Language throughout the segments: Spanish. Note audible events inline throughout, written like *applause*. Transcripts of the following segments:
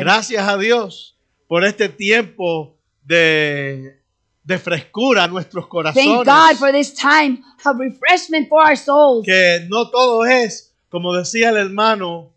Gracias a Dios por este tiempo de, frescura a nuestros corazones. Que no todo es, como decía el hermano,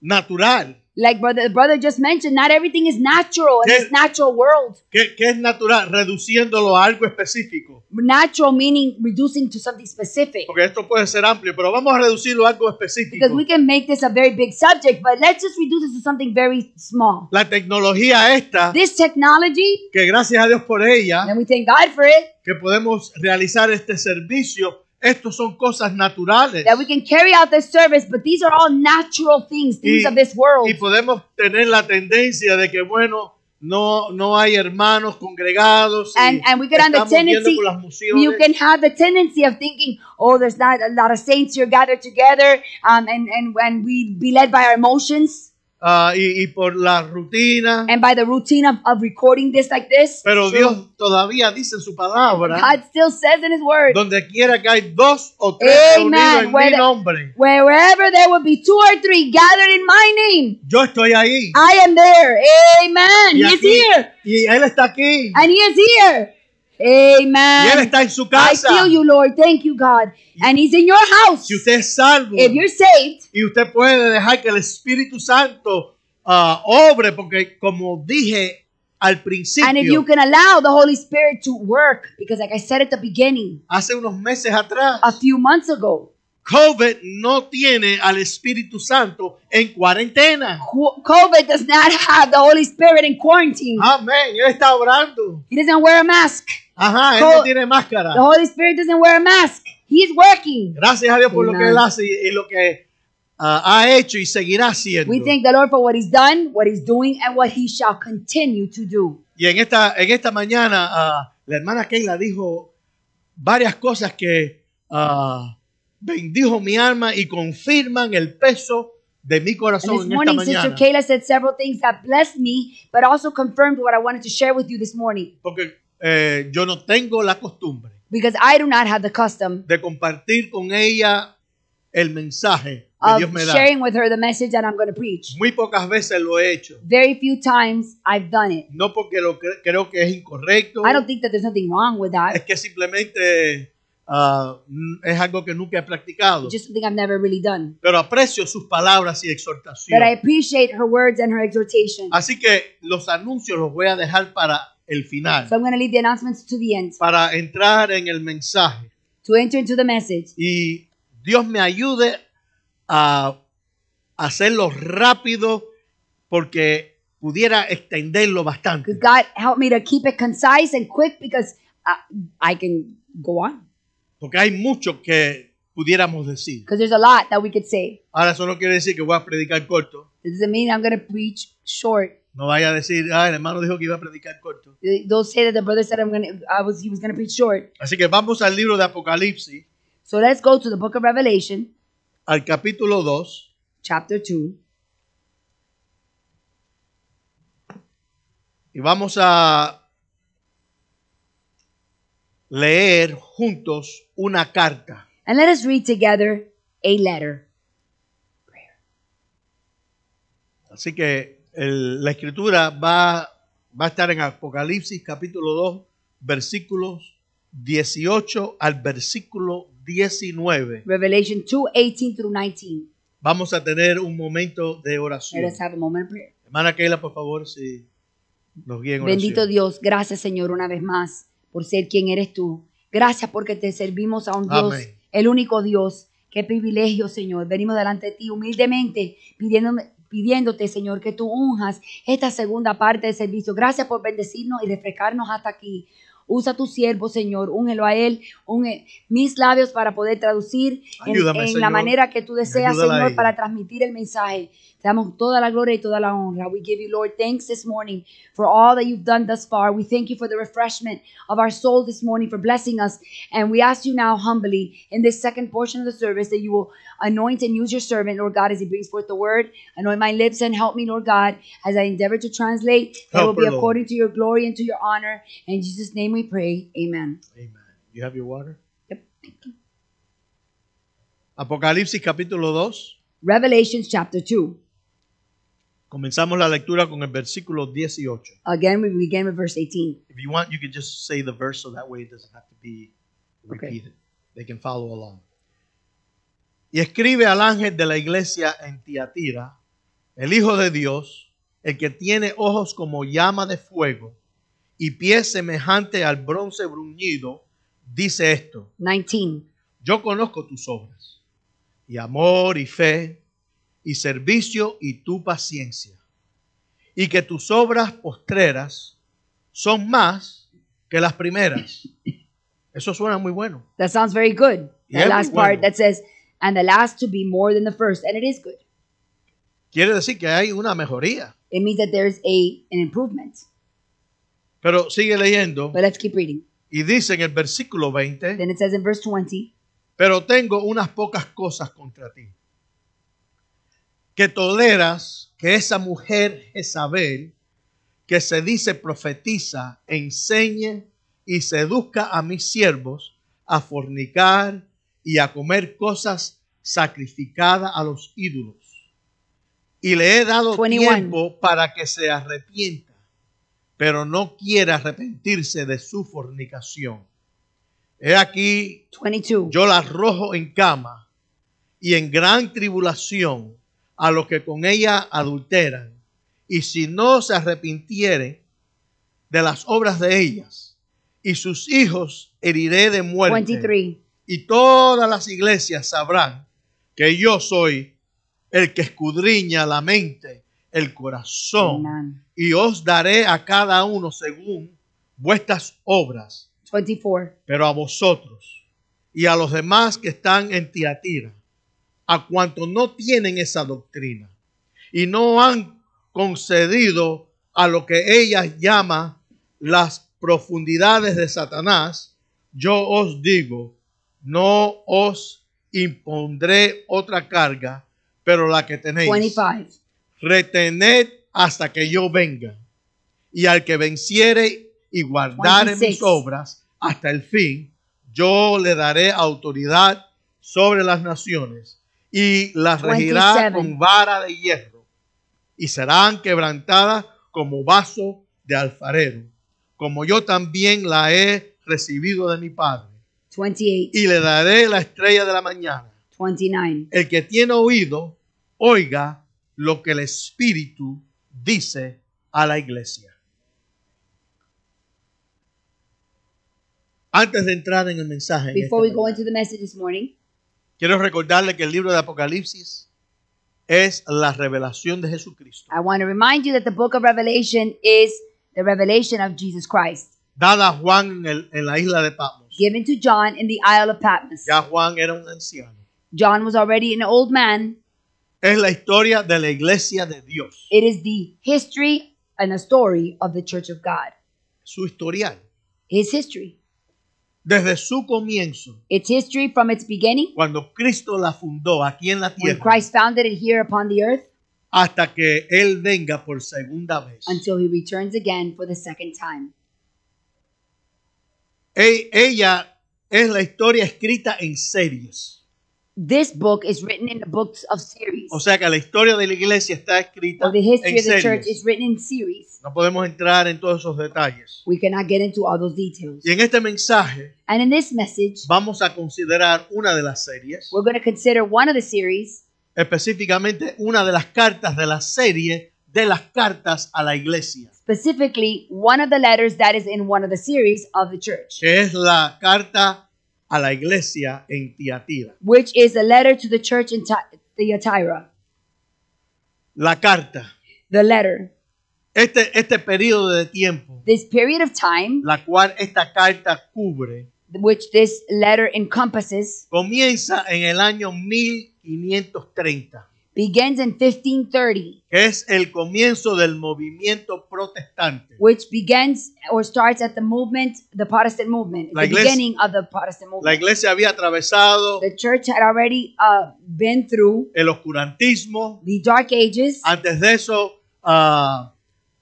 natural. Like brother, brother just mentioned, not everything is natural in this natural world. ¿qué, ¿Qué es natural? Reduciéndolo a algo específico. Natural meaning reducing to something specific. Porque esto puede ser amplio, pero vamos a reducirlo a algo específico. Because we can make this a very big subject, but let's just reduce this to something very small. La tecnología esta. This technology. Que gracias a Dios por ella. And we thank God for it. Que podemos realizar este servicio Estos son cosas naturales. That we can carry out this service, but these are all natural things, things y, of this world. Y podemos tener la tendencia de que bueno, no no hay hermanos congregados. And, and we can have the tendency. You can have the tendency of thinking, oh, there's not a lot of saints here gathered together, um, and and when we be led by our emotions. Uh, y, y, por la rutina. And by the routine of, of recording this like this. Pero Dios todavía dice en su palabra. God still says in His word. Donde quiera que hay dos o tres reunidos en Where mi nombre. Wherever there will be two or three gathered in my name. Yo estoy ahí. I am there. Amen. Y he aquí, is here. Y él está aquí. And he is here. Amen. Y él está en su casa. I feel you, Lord. Thank you, God. And He's in your house. Si usted es salvo, If you're saved, y usted puede dejar que el Espíritu Santo uh, obre, porque como dije al principio, and if you can allow the Holy Spirit to work, because like I said at the beginning, hace unos meses atrás, a few months ago, COVID no tiene al Espíritu Santo en cuarentena. COVID does not have the Holy Spirit in quarantine. Amén. Él está orando. He doesn't wear a mask. Ajá, él no tiene máscara. The Holy Spirit doesn't wear a mask. He's working. Gracias a Dios por Amen. lo que él hace y, y lo que uh, ha hecho y seguirá haciendo. We thank the Lord for what he's done, what he's doing and what he shall continue to do. Y en esta en esta mañana uh, la hermana Keila dijo varias cosas que uh, bendijo mi alma y confirman el peso de mi corazón this en morning, esta mañana. Sister Kayla said several things that blessed me, but also confirmed what I wanted to share with you this morning. Porque eh, yo no tengo la costumbre because I do not have the custom de compartir con ella el mensaje que of Dios me da. sharing with her the message that I'm going to preach. Muy pocas veces lo he hecho. Very few times I've done it. No porque lo cre- creo que es incorrecto. I don't think that there's nothing wrong with that. Es que simplemente uh, es algo que nunca he practicado. just something I've never really done. Pero aprecio sus palabras y exhortación. But I appreciate her words and her exhortation. Así que los anuncios los voy a dejar para el final. So I'm going to leave the announcements to the end. Para entrar en el mensaje. To enter into the message. Y Dios me ayude a hacerlo rápido porque pudiera extenderlo bastante. Could God help me to keep it concise and quick because I, uh, I can go on. Porque hay mucho que pudiéramos decir. Because there's a lot that we could say. Ahora eso no quiere decir que voy a predicar corto. It doesn't mean I'm going to preach short. No vaya a decir, ah, el hermano dijo que iba a predicar corto. Don't say that the brother said I'm gonna, I was, he was preach short. Así que vamos al libro de Apocalipsis. So let's go to the book of Revelation. Al capítulo 2. Chapter 2. Y vamos a leer juntos una carta. And let us read together a letter. Así que la escritura va, va a estar en Apocalipsis capítulo 2, versículos 18 al versículo 19. Revelation 2, 18 19. Vamos a tener un momento de oración. Let us have a moment of prayer. Hermana Keila, por favor, si nos guía Bendito Dios, gracias Señor una vez más por ser quien eres tú. Gracias porque te servimos a un Dios, el único Dios. Qué privilegio, Señor. Venimos delante de ti humildemente pidiéndome pidiéndote, Señor, que tú unjas esta segunda parte del servicio. Gracias por bendecirnos y refrescarnos hasta aquí. Usa tu siervo, Señor, úngelo a él, mis labios para poder traducir en, la manera que tú deseas, Señor, para transmitir el mensaje. Te damos toda la gloria y toda la honra. We give you, Lord, thanks this morning for all that you've done thus far. We thank you for the refreshment of our soul this morning, for blessing us. And we ask you now humbly in this second portion of the service that you will anoint and use your servant, Lord God, as he brings forth the word. Anoint my lips and help me, Lord God, as I endeavor to translate. It will be Lord. according to your glory and to your honor. In Jesus' name we pray. Amen. Amen. You have your water? Yep. Apocalipsis capítulo 2. Revelations chapter 2. Comenzamos la lectura con el versículo 18. Again, we begin with verse 18. If you want, you can just say the verse so that way it doesn't have to be repeated. They can follow along. Y escribe al ángel de la iglesia en Tiatira, el Hijo de Dios, el que tiene ojos como llama de fuego y pies semejante al bronce bruñido, dice esto. 19. Yo conozco tus obras, y amor y fe, y servicio y tu paciencia. Y que tus obras postreras son más que las primeras. Eso suena muy bueno. That sounds very good. The last part that says, and the last to be more than the first, and it is good. Quiere decir que hay una mejoría. It means that there is a, an improvement. Pero sigue leyendo. But let's keep reading. Y dice en el versículo 20. Then it says in verse 20. Pero tengo unas pocas cosas contra ti que toleras que esa mujer Jezabel, que se dice profetiza, enseñe y seduzca a mis siervos a fornicar y a comer cosas sacrificadas a los ídolos? Y le he dado tiempo para que se arrepienta, pero no quiere arrepentirse de su fornicación. He aquí, yo la arrojo en cama y en gran tribulación a los que con ella adulteran. Y si no se arrepintiere de las obras de ellas, y sus hijos heriré de muerte. Y todas las iglesias sabrán que yo soy el que escudriña la mente, el corazón, y os daré a cada uno según vuestras obras. Pero a vosotros y a los demás que están en Tiatira a cuanto no tienen esa doctrina y no han concedido a lo que ella llama las profundidades de Satanás, yo os digo, no os impondré otra carga, pero la que tenéis. Retened hasta que yo venga. Y al que venciere y guardare mis obras hasta el fin, yo le daré autoridad sobre las naciones y las regirá con vara de hierro y serán quebrantadas como vaso de alfarero, como yo también la he recibido de mi Padre. Y le daré la estrella de la mañana. El que tiene oído, oiga lo que el Espíritu dice a la iglesia. Antes de entrar en el mensaje. Quiero recordarle que el libro de Apocalipsis es la revelación de Jesucristo. I want to remind you that the book of Revelation is the revelation of Jesus Christ, Dada Juan en, en la isla de Patmos. given to John in the Isle of Patmos. Ya Juan era un anciano. John was already an old man. Es la historia de la iglesia de Dios, It is the history and the story of the Church of God. su historial. His history desde su comienzo. Its history from its beginning. Cuando Cristo la fundó aquí en la tierra. When Christ founded it here upon the earth. Hasta que él venga por segunda vez. Until he returns again for the second time. E ella es la historia escrita en series. This book is written in the books of series. O sea que la historia de la iglesia está escrita the history en of the series. church is written in series. No podemos entrar en todos esos detalles. We cannot get into all those details. Y en este mensaje And in this message, vamos a considerar una de las series, we're going to consider one of the series, específicamente una de las cartas de la serie de las cartas a la iglesia, specifically one of the letters that is in one of the series of the church, que es la carta a la iglesia en Tiatira. which is a letter to the church in Tiatira. La carta, The letter, este, este periodo de tiempo, this period of time, la cual esta carta cubre, which this letter encompasses, comienza en el año 1530. Begins in 1530, que es el comienzo del movimiento protestante. Which begins or starts at the movement, the Protestant movement, la the beginning of the Protestant movement. La iglesia había atravesado. The church had already uh, been through. El oscurantismo. The Dark Ages. Antes de eso. Uh,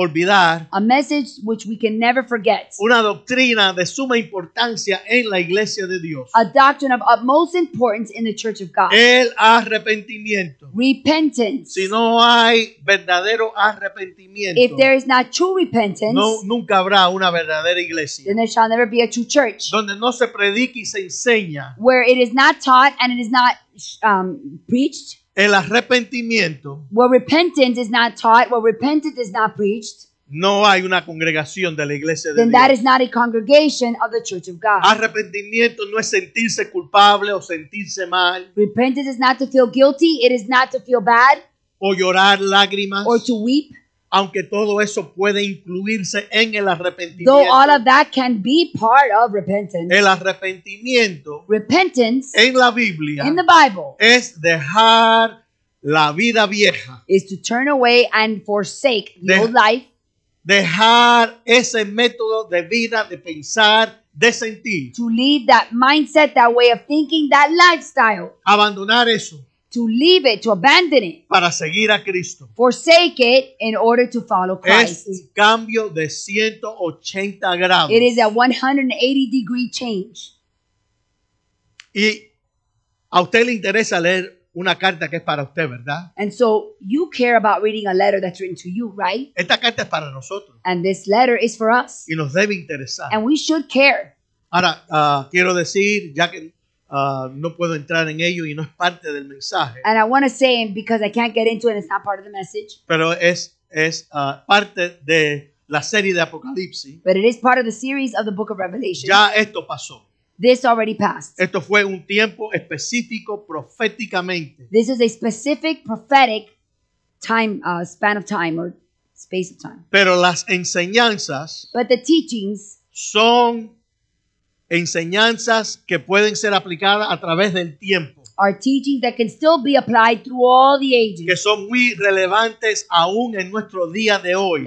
olvidar. A message which we can never forget. Una doctrina de suma importancia en la iglesia de Dios. A doctrine of utmost importance in the church of God. El arrepentimiento. Repentance. Si no hay verdadero arrepentimiento. If there is not true repentance. No, nunca habrá una verdadera iglesia. Then there shall never be a true church. Donde no se predica y se enseña. Where it is not taught and it is not um, preached. El arrepentimiento. Where repentance is not taught, where repentance is not preached. No hay una congregación de la iglesia de then Dios. That is not a congregation of the Church of God. Arrepentimiento no es sentirse culpable o sentirse mal. Repentance is not to feel guilty, it is not to feel bad. O llorar lágrimas. Or to weep aunque todo eso puede incluirse en el arrepentimiento. Though all of that can be part of repentance. El arrepentimiento repentance en la Biblia in the Bible, es dejar la vida vieja. Is to turn away and forsake the old life. Dejar ese método de vida de pensar de sentir. To leave that mindset, that way of thinking, that lifestyle. Abandonar eso. to leave it, to abandon it. Para seguir a Cristo. Forsake it in order to follow Christ. Es un cambio de 180 grados. It is a 180 degree change. Y a usted le interesa leer una carta que es para usted, ¿verdad? And so you care about reading a letter that's written to you, right? Esta carta es para nosotros. And this letter is for us. Y nos debe interesar. And we should care. Ahora, uh, quiero decir, ya que Uh, no puedo entrar en ello y no es parte del mensaje. And I want to say because I can't get into it. It's not part of the message. Pero es es ah, parte de la serie de Apocalipsis. But it is part of the series of the book of Revelation. Ya esto pasó. This already passed. Esto fue un tiempo específico proféticamente. This is a specific prophetic time uh, span of time or space of time. Pero las enseñanzas But the teachings son enseñanzas que pueden ser aplicadas a través del tiempo. Que son muy relevantes aún en nuestro día de hoy.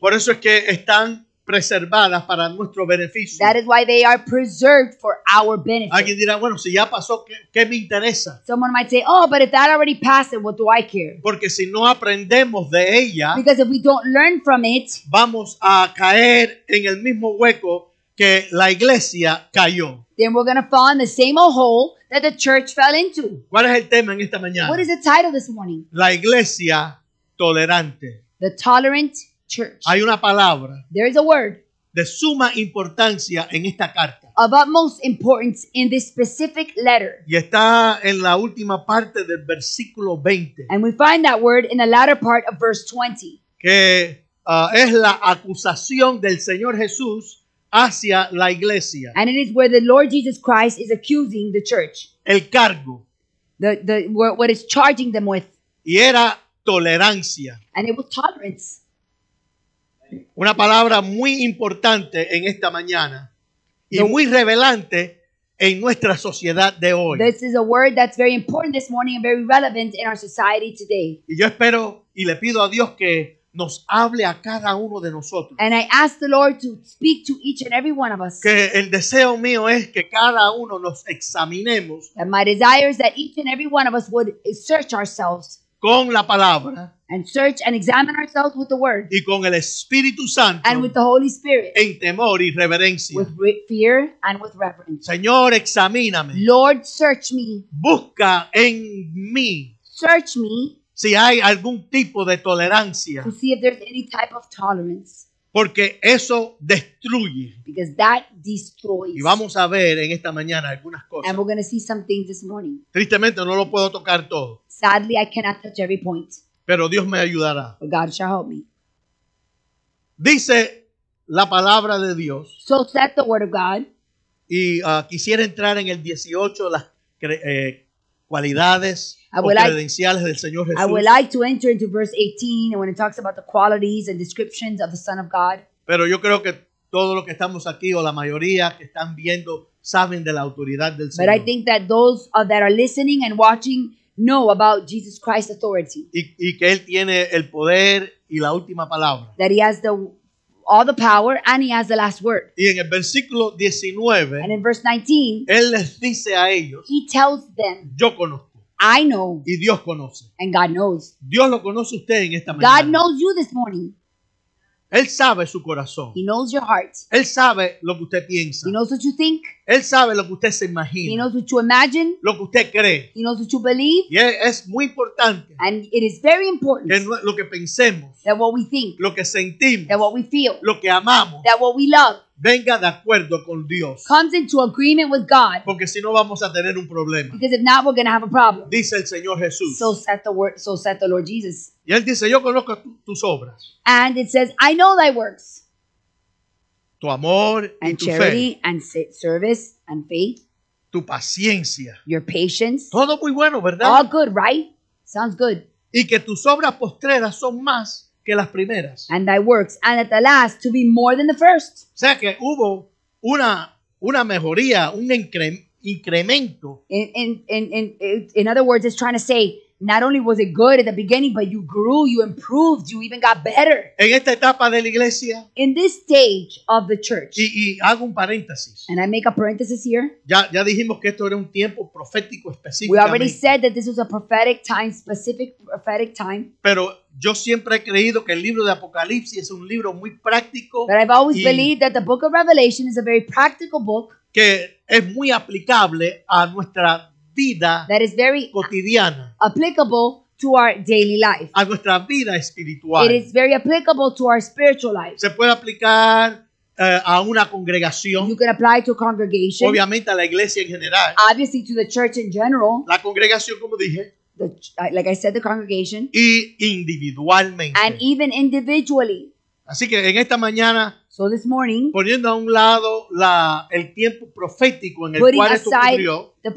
Por eso es que están preservadas para nuestro beneficio. That is why they are preserved for our benefit. Alguien dirá, bueno, si ya pasó, ¿qué, qué me interesa? Someone might say, oh, but if that already passed, what do I care? Porque si no aprendemos de ella, because if we don't learn from it, vamos a caer en el mismo hueco que la iglesia cayó. Then we're going to fall in the same old hole that the church fell into. ¿Cuál es el tema en esta mañana? What is the title this morning? La iglesia tolerante. The tolerant church. Hay una palabra There is a word de suma importancia en esta carta of utmost importance in this specific letter. y está en la última parte del versículo 20, And we find that word in the latter part of verse 20. que ah, es la acusación del Señor Jesús hacia la iglesia, And it is where the Lord Jesus Christ is accusing the church, el cargo, the, the, what is charging them with. y era tolerancia. And it was tolerance. Una palabra muy importante en esta mañana y muy revelante en nuestra sociedad de hoy. This is a word that's very important this morning and very relevant in our society today. Y yo espero y le pido a Dios que nos hable a cada uno de nosotros. And I ask the Lord to speak to each and every one of us. Que el deseo mío es que cada uno nos examinemos. And my desire is that each and every one of us would search ourselves. Con la palabra and search and examine ourselves with the word y con el Espíritu Santo and with the Holy Spirit en temor y reverencia. with re- fear and with reverence. Señor, examíname. Lord, search me. Busca en mí Search me si hay algún tipo de tolerancia, to see if there's any type of tolerance porque eso destruye. because that destroys. Y vamos a ver en esta mañana algunas cosas. And we're going to see some things this morning. Tristemente no lo puedo tocar todo, Sadly, I cannot touch every point pero Dios me ayudará. God shall help me. Dice la palabra de Dios. So said the word of God. Y ah, quisiera entrar en el 18, las eh, cualidades o credenciales del Señor Jesús. I would like to enter into verse 18 when it talks about the qualities and descriptions of the Son of God. Pero yo creo que todos los que estamos aquí o la mayoría que están viendo saben de la autoridad del Señor. But I think that those uh, that are listening and watching know about Jesus Christ's authority. Y, que él tiene el poder y la última palabra. That he has the all the power and he has the last word. Y en el versículo 19, and in verse 19, él les dice a ellos, he tells them, yo conozco. I know. Y Dios conoce. And God knows. Dios lo conoce usted en esta mañana. God knows you this morning. Él sabe su corazón. He knows your heart. Él sabe lo que usted piensa. He knows what you think. Él sabe lo que usted se imagina. He knows what you imagine. Lo que usted cree. He knows what you believe. Y es muy importante. And it is very important. Que lo que pensemos. That what we think. Lo que sentimos. That what we feel. Lo que amamos. That what we love venga de acuerdo con Dios. Comes into agreement with God. Porque si no vamos a tener un problema. Because if not, we're going to have a problem. Dice el Señor Jesús. So said the word, so said the Lord Jesus. Y él dice, yo conozco tus obras. And it says, I know thy works. Tu amor y and tu charity fe. and service and faith. Tu paciencia. Your patience. Todo muy bueno, ¿verdad? All good, right? Sounds good. Y que tus obras postreras son más que las primeras. And thy works, and at the last to be more than the first. O sea que hubo una, una mejoría, un incre incremento. In, in, in, in, in other words, it's trying to say not only was it good at the beginning, but you grew, you improved, you even got better. En esta etapa de la iglesia. In this stage of the church. Y, y hago un paréntesis. And I make a parenthesis here. Ya, ya dijimos que esto era un tiempo profético específico. We already said that this was a prophetic time, specific prophetic time. Pero yo siempre he creído que el libro de Apocalipsis es un libro muy práctico. But I've always believed that the book of Revelation is a very practical book. Que es muy aplicable a nuestra vida that is very cotidiana, applicable to our daily life. a nuestra vida espiritual. It is very applicable to our spiritual life. Se puede aplicar eh, a una congregación, You can apply to a congregation, obviamente a la iglesia en general. obviously to the church in general, La congregación, como dije, the, ch- like I said, the congregation, y individualmente. and even individually. Así que en esta mañana, so morning, poniendo a un lado la, el tiempo profético en el cual esto ocurrió, the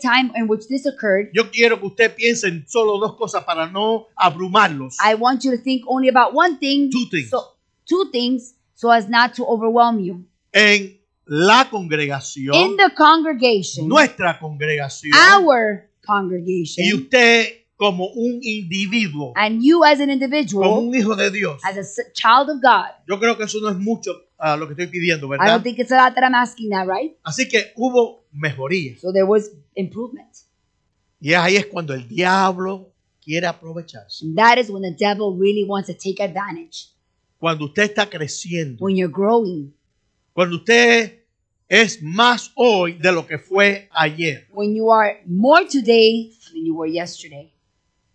time in which this occurred, yo quiero que usted piense en solo dos cosas para no abrumarlos. I want you to think only about one thing, two things, so, two things, so as not to overwhelm you. En la congregación, in the congregation, nuestra congregación, our congregation, y usted como un individuo. And you as an individual. Como un hijo de Dios. As a child of God. Yo creo que eso no es mucho uh, lo que estoy pidiendo, ¿verdad? I don't think it's a lot that I'm asking that, right? Así que hubo mejoría. So there was improvement. Y ahí es cuando el diablo quiere aprovecharse. And that is when the devil really wants to take advantage. Cuando usted está creciendo. When you're growing. Cuando usted es más hoy de lo que fue ayer. When you are more today than you were yesterday.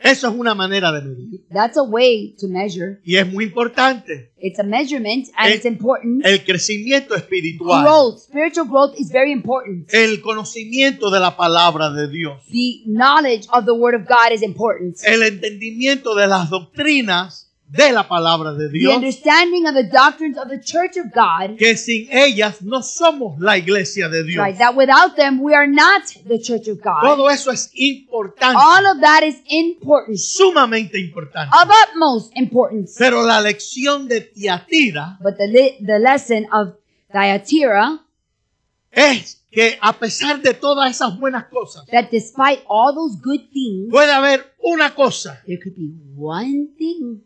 Eso es una manera de medir. That's a way to measure. Y es muy importante. It's a measurement and el, it's important. El crecimiento espiritual. Growth, spiritual growth is very important. El conocimiento de la palabra de Dios. The knowledge of the word of God is important. El entendimiento de las doctrinas de la palabra de Dios. The understanding of the doctrines of the church of God. Que sin ellas no somos la iglesia de Dios. Right, that without them we are not the church of God. Todo eso es importante. All of that is important. Sumamente importante. Of utmost importance. Pero la lección de Tiatira. But the, le the lesson of Es que a pesar de todas esas buenas cosas, that despite all those good things, puede haber una cosa. There could be one thing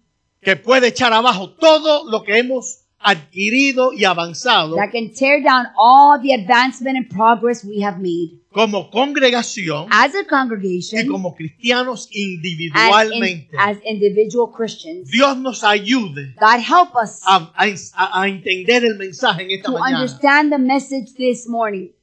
que puede echar abajo todo lo que hemos adquirido y avanzado Como congregación y como cristianos individualmente, Dios nos ayude a, entender el mensaje en esta mañana.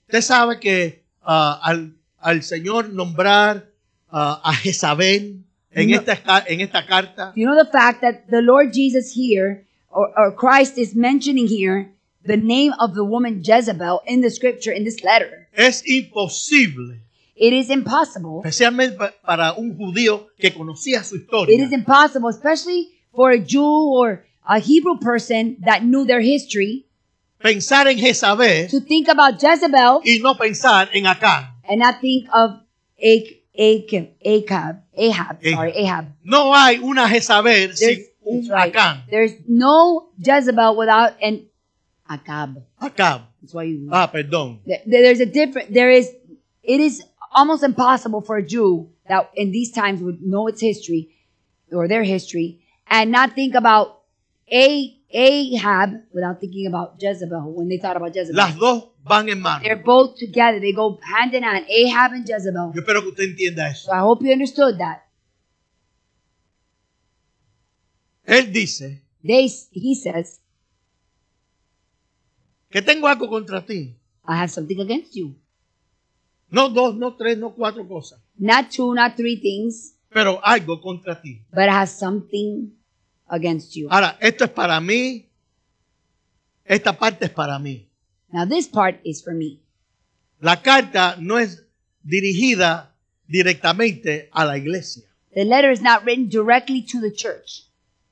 Usted sabe que ah, al, Señor nombrar ah, a Jezabel, En, you know, esta, en esta carta. You know the fact that the Lord Jesus here, or, or Christ is mentioning here, the name of the woman Jezebel in the scripture, in this letter. Es imposible. It is impossible. Especialmente para un judío que conocía su historia. It is impossible, especially for a Jew or a Hebrew person that knew their history. Pensar en Jezabel. To think about Jezebel. Y no pensar en Acán. And not think of a Ahab, Ahab, Ahab, sorry, Ahab. No hay una Jezabel sin un right. Acán. There's no Jezebel without an Acab. Acab. That's why you. Ah, perdón. There's a different. There is. It is almost impossible for a Jew that in these times would know its history or their history and not think about a Ahab without thinking about Jezebel when they thought about Jezebel. Las dos van en mano. They're both together. They go hand in hand. Ahab and Jezebel. Yo espero que usted entienda eso. So I hope you understood that. Él dice. he says. Que tengo algo contra ti. I have something against you. No dos, no tres, no cuatro cosas. Not two, not three things. Pero algo contra ti. But I have something against you. Ahora, esto es para mí. Esta parte es para mí. Now this part is for me. La carta no es dirigida directamente a la iglesia. The letter is not written directly to the church.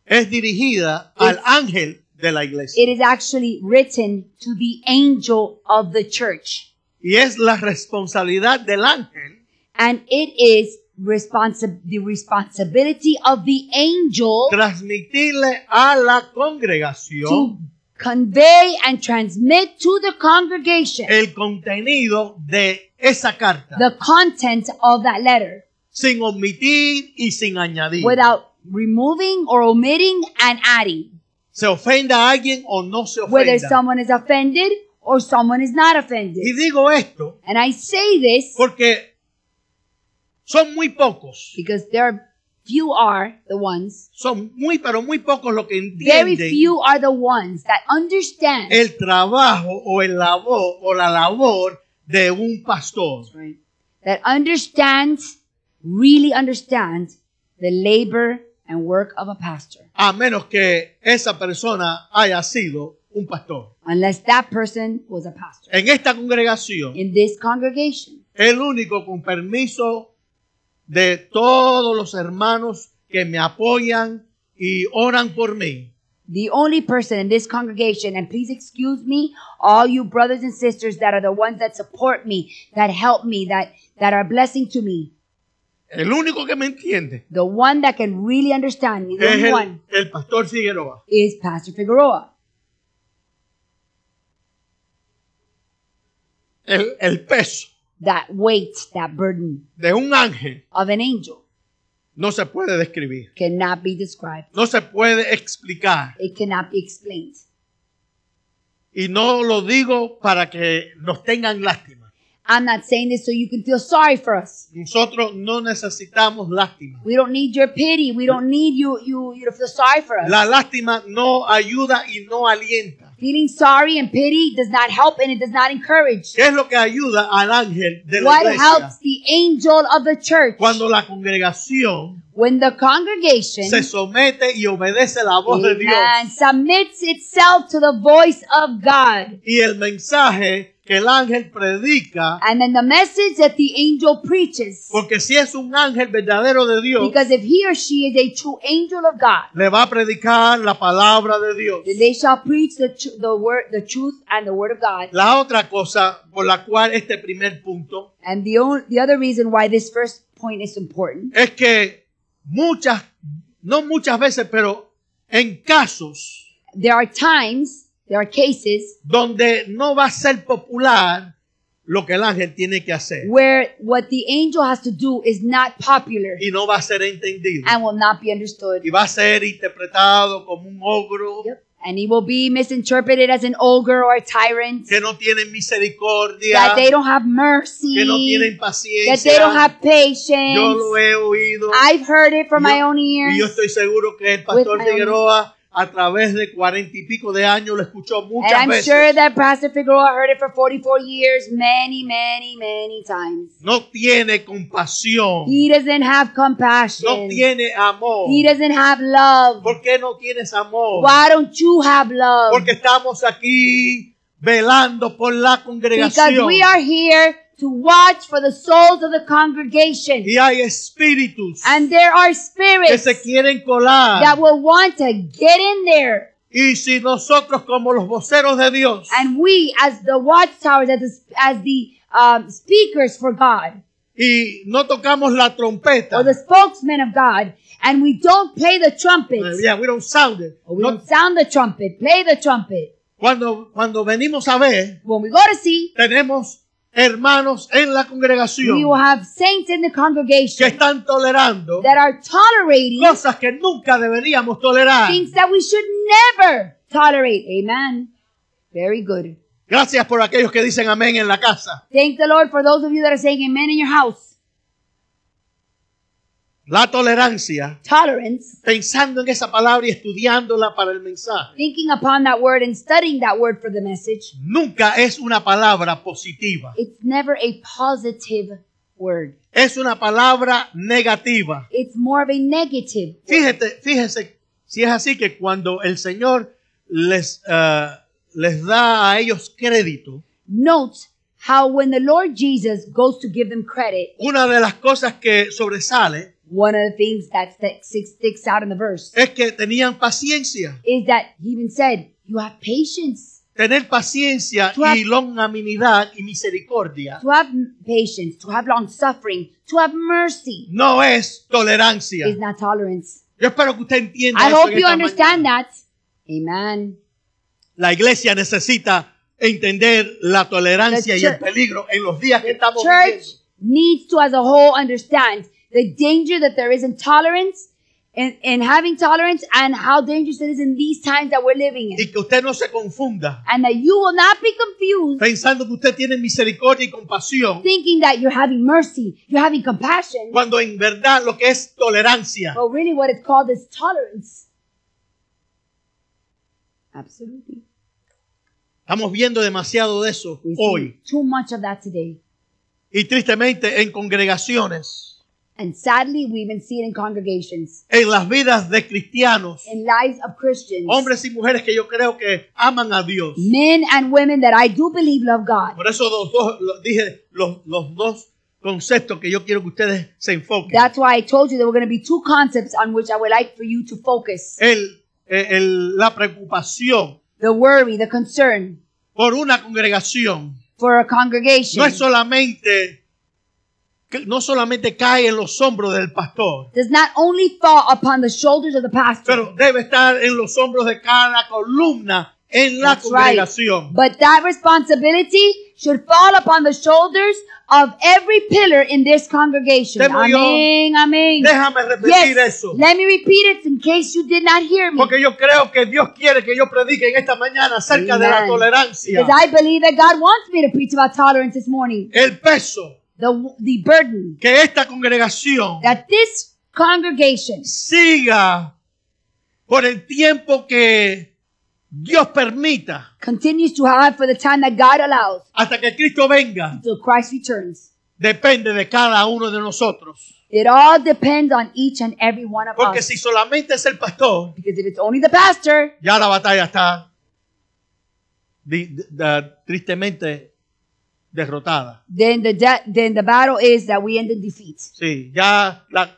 Es dirigida al It's, ángel de la iglesia. It is actually written to the angel of the church. Y es la responsabilidad del ángel. And it is responsi the responsibility of the angel transmitirle a la congregación convey and transmit to the congregation el contenido de esa carta the content of that letter sin omitir y sin añadir without removing or omitting and adding se ofenda a alguien o no se ofenda whether someone is offended or someone is not offended y digo esto and I say this porque son muy pocos because there are few are the ones. Son muy pero muy pocos los que entienden. Very few are the ones that understand. El trabajo o el labor o la labor de un pastor. Right. That understands, really understands the labor and work of a pastor. A menos que esa persona haya sido un pastor. Unless that person was a pastor. En esta congregación. In this congregation. El único con permiso de todos los hermanos que me apoyan y oran por mí. The only person in this congregation, and please excuse me, all you brothers and sisters that are the ones that support me, that help me, that, that are blessing to me. El único que me entiende. The one that can really understand me. The es el, one el pastor Figueroa. Is Pastor Figueroa. El, el peso that weight, that burden de un ángel of an angel no se puede describir, cannot be described. no se puede explicar. It cannot be explained. Y no lo digo para que nos tengan lástima. I'm not saying this so you can feel sorry for us. Nosotros no necesitamos lástima. We don't need your pity. We don't need you, you, you to feel sorry for us. La lástima no ayuda y no alienta. Feeling sorry and pity does not help and it does not encourage. ¿Qué es lo que ayuda al ángel de la what iglesia? helps the angel of the church? Cuando la congregación when the congregation se somete y obedece la voz de Dios submits itself to the voice of God. Y el mensaje que el ángel predica. And then the message that the angel preaches. Porque si es un ángel verdadero de Dios. Because if he or she is a true angel of God. Le va a predicar la palabra de Dios. They shall preach the, the word, the truth and the word of God. La otra cosa por la cual este primer punto. And the, the other reason why this first point is important. Es que muchas, no muchas veces, pero en casos. There are times There are cases donde no va a ser popular lo que el ángel tiene que hacer. Where what the angel has to do is not popular. Y no va a ser entendido. And will not be understood. Y va a ser interpretado como un ogro. Yep. And he will be misinterpreted as an ogre or a tyrant. Que no tienen misericordia. That they don't have mercy. Que no tienen paciencia. That they don't have patience. Yo lo he oído. I've heard it from yo, my own ears. Y yo estoy seguro que el pastor Figueroa a través de cuarenta y pico de años lo escuchó muchas And I'm veces. sure that Pastor Figueroa heard it for 44 years many, many, many times. No tiene compasión. He doesn't have compassion. No tiene amor. He doesn't have love. ¿Por qué no tienes amor? Why don't you have love? Porque estamos aquí velando por la congregación. Because we are here to watch for the souls of the congregation. Y hay espíritus and there are spirits que se quieren colar. that will want to get in there. Y si nosotros como los voceros de Dios and we as the watchtowers, as the, as the um, speakers for God, y no tocamos la trompeta. Or the spokesman of God. And we don't play the trumpet. Uh, yeah, we don't sound it. we no. don't sound the trumpet. Play the trumpet. Cuando, cuando venimos a ver, When we go to see, tenemos hermanos en la congregación you have saints in the congregation que están tolerando that are tolerating cosas que nunca deberíamos tolerar. Things that we should never tolerate. Amen. Very good. Gracias por aquellos que dicen amén en la casa. Thank the Lord for those of you that are saying amen in your house. La tolerancia. Tolerance. Pensando en esa palabra y estudiándola para el mensaje. Thinking upon that word and studying that word for the message. Nunca es una palabra positiva. It's never a positive word. Es una palabra negativa. It's more of a negative. Fíjate, fíjese si es así que cuando el Señor les eh, les da a ellos crédito. Notes how when the Lord Jesus goes to give them credit. Una de las cosas que sobresale One of the things that sticks out in the verse es que tenían paciencia. Is that he even said, you have patience. Tener paciencia to y longanimidad y misericordia. To have patience, to have long suffering, to have mercy. No es tolerancia. Is not tolerance. Yo espero que usted entienda I hope you understand mañana. that. Amen. La iglesia necesita entender la tolerancia y el peligro en los días que estamos viviendo. Church needs to as a whole understand the danger that there is in tolerance having tolerance and how dangerous it is in these times that we're living in. Y que usted no se confunda. And that you will not be confused. Pensando que usted tiene misericordia y compasión. Thinking that you're having mercy, you're having compassion. Cuando en verdad lo que es tolerancia. But really what it's called is tolerance. Absolutely. Estamos viendo demasiado de eso hoy. Too much of that today. Y tristemente en congregaciones And sadly, we even see it in congregations. En las vidas de cristianos. In lives of Christians. Hombres y mujeres que yo creo que aman a Dios. Men and women that I do believe love God. Por eso los dos, los, dije los, los dos conceptos que yo quiero que ustedes se enfoquen. That's why I told you there were going to be two concepts on which I would like for you to focus. El, el, la preocupación. The worry, the concern. Por una congregación. For a congregation. No es solamente no solamente cae en los hombros del pastor, does not only fall upon the shoulders of the pastor, pero debe estar en los hombros de cada columna en la congregación. Right. But that responsibility should fall upon the shoulders of every pillar in this congregation. Amén, amén. Déjame repetir yes, eso. Let me repeat it in case you did not hear me. Porque yo creo que Dios quiere que yo predique en esta mañana acerca Amen. de la tolerancia. Because I believe that God wants me to preach about tolerance this morning. El peso the, the burden que esta congregación that this congregation siga por el tiempo que Dios permita continues to have for the time that God allows hasta que Cristo venga until Christ returns depende de cada uno de nosotros It all depends on each and every one of Porque us. si solamente es el pastor, because if it's only the pastor, ya la batalla está de, tristemente derrotada. Then the, then the battle is that we end in defeat. Sí, ya la,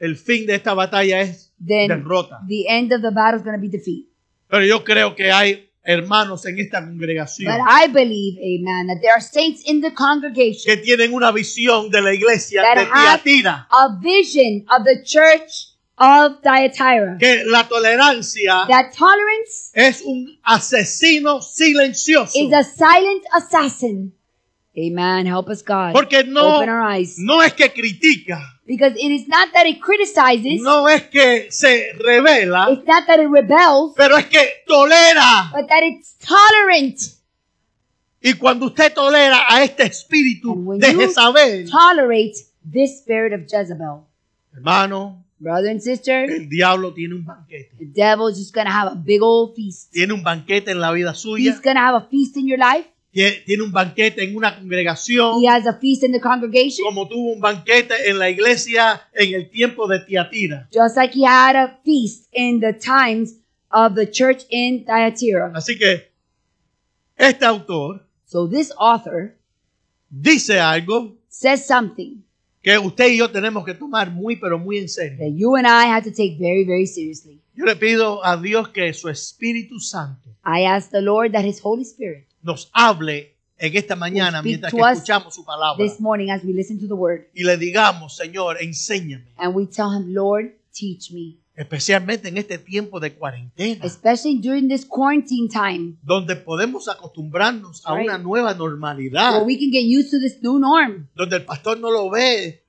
el fin de esta batalla es then derrota. The end of the battle is going to be defeat. Pero yo creo que hay hermanos en esta congregación But I believe, amen, that there are saints in the congregation que tienen una visión de la iglesia de Tiatira. A vision of the church of Thyatira. Que la tolerancia that tolerance es un asesino silencioso. Is a silent assassin. Amen. Help us, God. Porque no, Open our eyes. no es que critica. Because it is not that it criticizes. No es que se revela. It's not that it rebels. Pero es que tolera. But that it's tolerant. Y cuando usted tolera a este espíritu de Jezabel. Tolerate this spirit of Jezebel. Hermano. Brother and sister, el diablo tiene un banquete. The devil is just gonna have a big old feast. Tiene un banquete en la vida suya. He's gonna have a feast in your life tiene un banquete en una congregación. He has a feast in the congregation. Como tuvo un banquete en la iglesia en el tiempo de Tiatira. Just like he had a feast in the times of the church in Thyatira. Así que este autor so this author dice algo says something que usted y yo tenemos que tomar muy pero muy en serio. That you and I have to take very very seriously. Yo le pido a Dios que su Espíritu Santo I ask the Lord that his Holy Spirit nos hable en esta mañana mientras que escuchamos su palabra. This morning as we listen to the word. Y le digamos, Señor, enséñame. And we tell him, Lord, teach me. Especialmente en este tiempo de cuarentena. Especially during this quarantine time. Donde podemos acostumbrarnos right. a una nueva normalidad. Where we can get used to this new norm. Donde el pastor no lo ve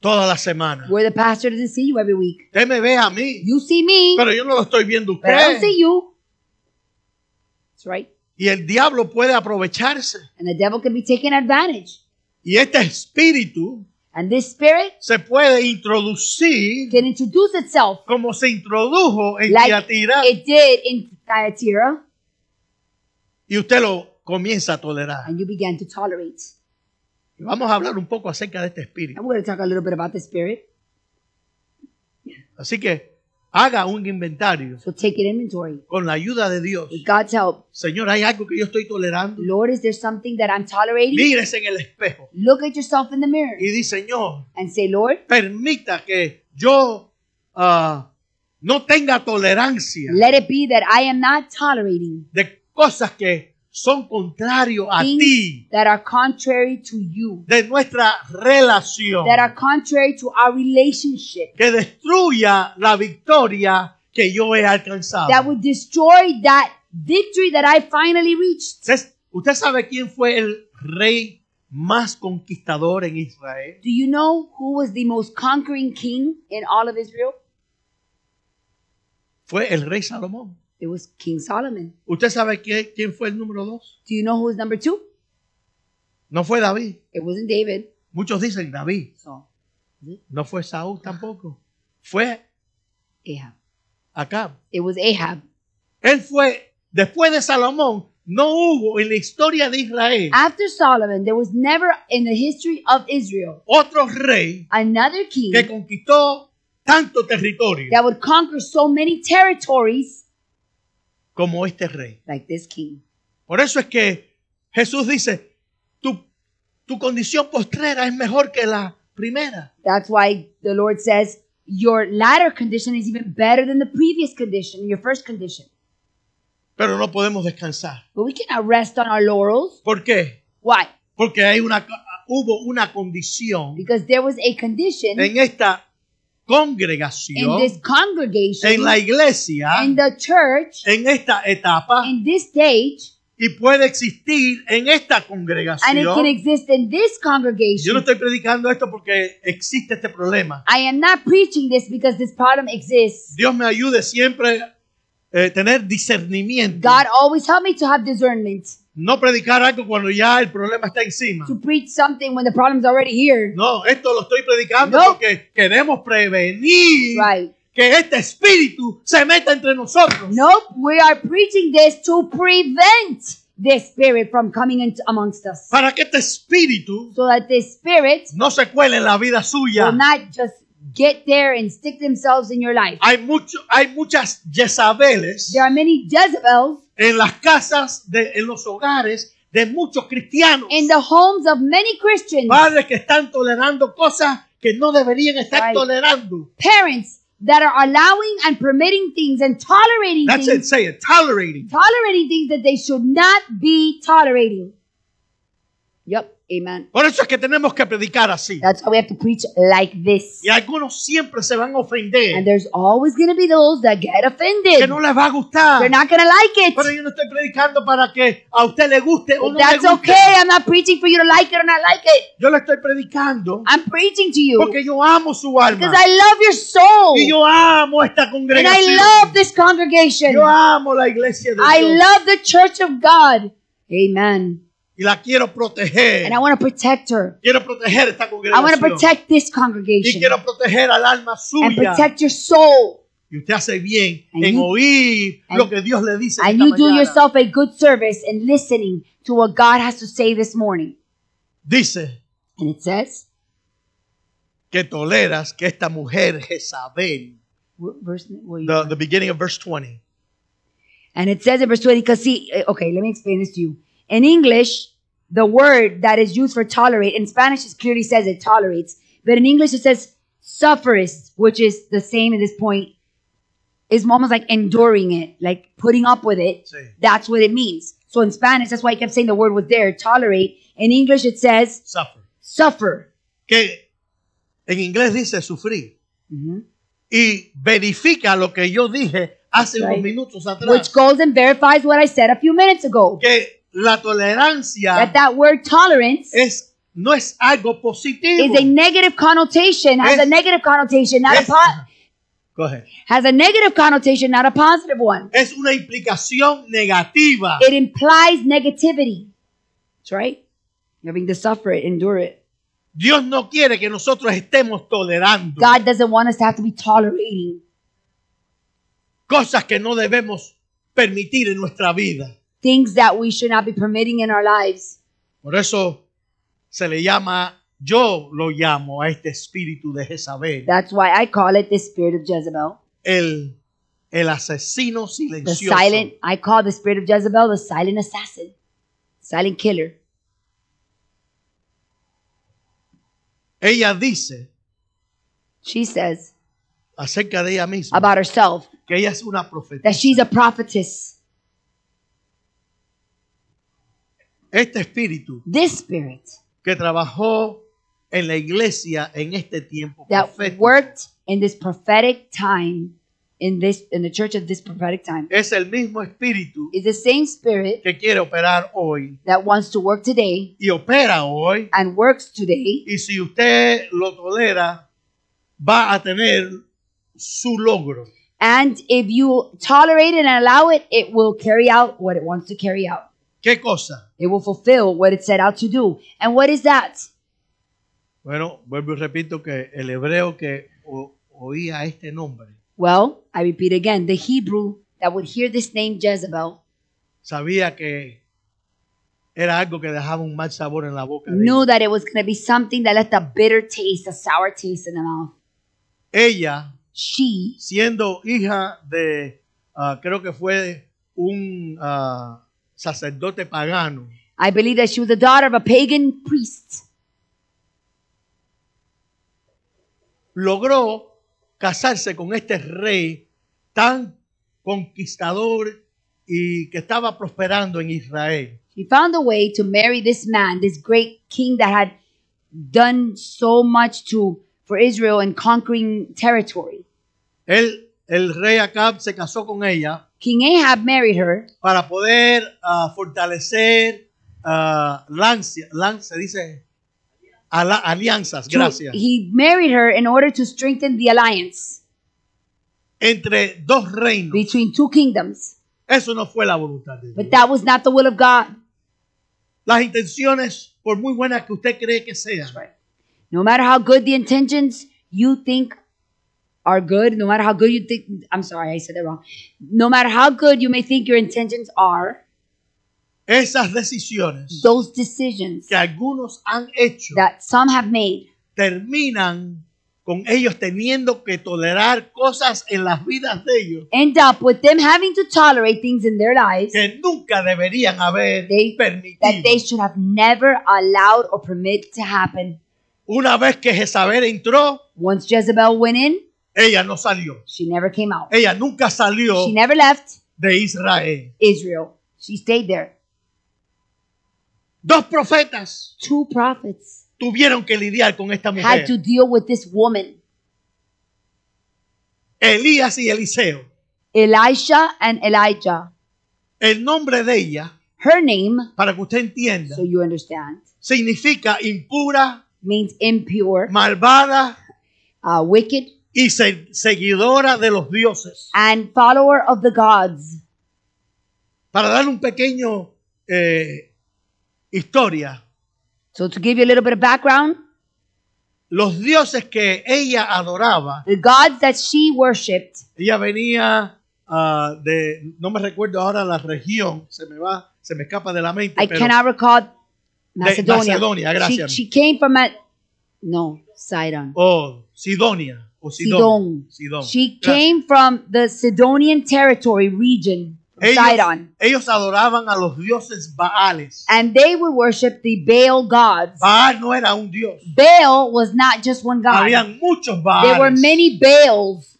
toda la semana. Where the pastor doesn't see you every week. Usted me ve a mí. You see me. Pero yo no lo estoy viendo a usted. But I don't see you right? Y el diablo puede aprovecharse. And the devil can be taken advantage. Y este espíritu And this spirit se puede introducir can introduce itself como se introdujo en like Tiatira. It did in Tiatira. Y usted lo comienza a tolerar. And you began to tolerate. Y vamos a hablar un poco acerca de este espíritu. And we're going to talk a little bit about the spirit. Así que Haga un inventario. So take an inventory. Con la ayuda de Dios. With God's help. Señor, hay algo que yo estoy tolerando. Lord, is there something that I'm tolerating? Mírese en el espejo. Look at yourself in the mirror. Y di, Señor. And say, Lord. Permita que yo uh, no tenga tolerancia. Let it be that I am not tolerating. De cosas que son contrarios a ti. That are contrary to you. De nuestra relación. That are contrary to our relationship. Que destruya la victoria que yo he alcanzado. That would destroy that victory that I finally reached. ¿Usted sabe quién fue el rey más conquistador en Israel? Do you know who was the most conquering king in all of Israel? Fue el rey Salomón. It was King Solomon. ¿Usted sabe qué, quién fue el número dos? Do you know who was number two? No fue David. It wasn't David. Muchos dicen David. no fue Saúl tampoco. Fue Ahab. Acab. It was Ahab. Él fue, después de Salomón, no hubo en la historia de Israel. After Solomon, there was never in the history of Israel otro rey another king que conquistó tanto territorio. That would conquer so many territories como este rey. Like this king. Por eso es que Jesús dice, tu, tu condición postrera es mejor que la primera. That's why the Lord says, your latter condition is even better than the previous condition, your first condition. Pero no podemos descansar. But we cannot rest on our laurels. ¿Por qué? Why? Porque hay una, hubo una condición. Because there was a condition. En esta congregación, in this congregation, en la iglesia, in the church, en esta etapa, in this stage, y puede existir en esta congregación. And it can exist in this congregation. Yo no estoy predicando esto porque existe este problema. I am not preaching this because this problem exists. Dios me ayude siempre eh, tener discernimiento. God always help me to have discernment. No predicar algo cuando ya el problema está encima. To preach something when the problem's already here. No, esto lo estoy predicando porque queremos prevenir que este espíritu se meta entre nosotros. No, we are preaching this to prevent the spirit from coming into amongst us. Para que este espíritu so that the spirit no se cuele en la vida suya. Will not just get there and stick themselves in your life. Hay mucho, hay muchas Jezabeles. There are many Jezebels en las casas, de, en los hogares de muchos cristianos. In the homes of many Christians. Padres que están tolerando cosas que no deberían estar tolerando. Parents that are allowing and permitting things and tolerating That's things. It, say tolerating. Tolerating things that they should not be tolerating. Yep. Amen. Por eso es que tenemos que predicar así. That's why we have to preach like this. Y algunos siempre se van a ofender. And there's always going to be those that get offended. Que no les va a gustar. They're not going to like it. Pero yo no estoy predicando para que a usted le guste o no le guste. okay. I'm not preaching for you to like it or not like it. Yo le estoy predicando. I'm preaching to you. Porque yo amo su alma. Because I love your soul. Y yo amo esta congregación. And I love this congregation. Yo amo la iglesia de Dios. I love the church of God. Amen. Y la quiero proteger. And I want to protect her. Quiero proteger esta congregación. I want to protect this congregation. Y quiero proteger al alma suya. And protect your soul. Y usted hace bien and en you, oír lo que Dios le dice. And you mañana. do yourself a good service in listening to what God has to say this morning. Dice. And it says. Que toleras que esta mujer Jezabel. Verse, the, the beginning of verse 20. And it says in verse 20, because see, eh, okay, let me explain this to you. In English, the word that is used for tolerate, in Spanish it clearly says it tolerates, but in English it says sufferest, which is the same at this point, is almost like enduring it, like putting up with it. Sí. That's what it means. So in Spanish, that's why I kept saying the word was there, tolerate. In English it says suffer. Suffer. Que en inglés dice sufrir. Mm -hmm. Y verifica lo que yo dije hace right. unos minutos atrás. Which goes and verifies what I said a few minutes ago. Que la tolerancia that that word tolerance es no es algo positivo. Is a negative connotation, has es, a negative connotation, not es, a positive. Go ahead. Has a negative connotation, not a positive one. Es una implicación negativa. It implies negativity. That's right. Having to suffer it, endure it. Dios no quiere que nosotros estemos tolerando. God doesn't want us to have to be tolerating. Cosas que no debemos permitir en nuestra vida. things that we should not be permitting in our lives. Por eso se le llama, yo lo llamo a este espíritu de Jezabel. That's why I call it the spirit of Jezebel. El, el asesino silencioso. The silent, I call the spirit of Jezebel the silent assassin, silent killer. Ella dice. She says. Acerca de ella misma. About herself. Que ella es una profetisa. That she's a prophetess. Este espíritu this spirit que trabajó en la iglesia en este tiempo that profético. worked in this prophetic time in this in the church of this prophetic time es el mismo espíritu is the same spirit que quiere operar hoy that wants to work today y opera hoy and works today y si usted lo tolera va a tener su logro and if you tolerate it and allow it it will carry out what it wants to carry out ¿Qué cosa? It will fulfill what it set out to do. And what is that? Bueno, vuelvo y repito que el hebreo que o, oía este nombre Well, I repeat again, the Hebrew that would hear this name Jezebel sabía que era algo que dejaba un mal sabor en la boca. De knew that it was going to be something that left a bitter taste, a sour taste in the mouth. Ella, She, siendo hija de, uh, creo que fue un uh, sacerdote pagano. I believe that she was the daughter of a pagan priest. Logró casarse con este rey tan conquistador y que estaba prosperando en Israel. She found a way to marry this man, this great king that had done so much to for Israel and conquering territory. Él el rey Acab se casó con ella King Ahab married her para poder uh, fortalecer uh, ah, Lance, Lance, dice ala, alianzas, gracias. He married her in order to strengthen the alliance entre dos reinos. Between two kingdoms. Eso no fue la voluntad de Dios. But that was not the will of God. Las intenciones, por muy buenas que usted cree que sean, no matter how good the intentions you think are good, no matter how good you think, I'm sorry, I said that wrong. No matter how good you may think your intentions are, esas decisiones those decisions que algunos han hecho that some have made terminan con ellos teniendo que tolerar cosas en las vidas de ellos end up with them having to tolerate things in their lives que nunca deberían haber they, permitido. that they should have never allowed or permitted. to happen. Una vez que Jezabel entró, once Jezebel went in, Ella no salió. She never came out. Ella nunca salió She never left de Israel. Israel. She stayed there. Dos profetas Two prophets tuvieron que lidiar con esta mujer. had to deal with this woman, Elías y Eliseo. Elisha and Elijah. El nombre de ella, Her name, para que usted entienda, so you understand, significa impura, means impure, malvada, uh, wicked, y seguidora de los dioses. And follower of the gods. Para dar un pequeño eh, historia. So to give you a little bit of background. Los dioses que ella adoraba. The gods that she worshipped. Ella venía uh, de no me recuerdo ahora la región, se me va, se me escapa de la mente. I pero cannot recall Macedonia. gracias. She, she came no, Sidon. Oh, Sidonia. Sidon. Sidon. She came from the Sidonian territory region. Ellos, Sidon. ellos adoraban a los dioses Baales. And they would worship the Baal gods. Baal no era un dios. Baal was not just one god. Habían muchos Baales. There were many Baals.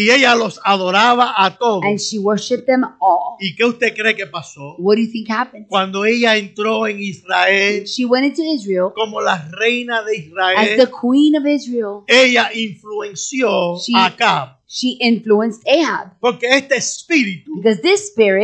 Y ella los adoraba a todos. And she worshiped them all. ¿Y qué usted cree que pasó? What do Cuando ella entró en Israel, como la reina de Israel, as the queen of Israel. Ella influenció a Acab. She influenced Ahab. Porque este espíritu Because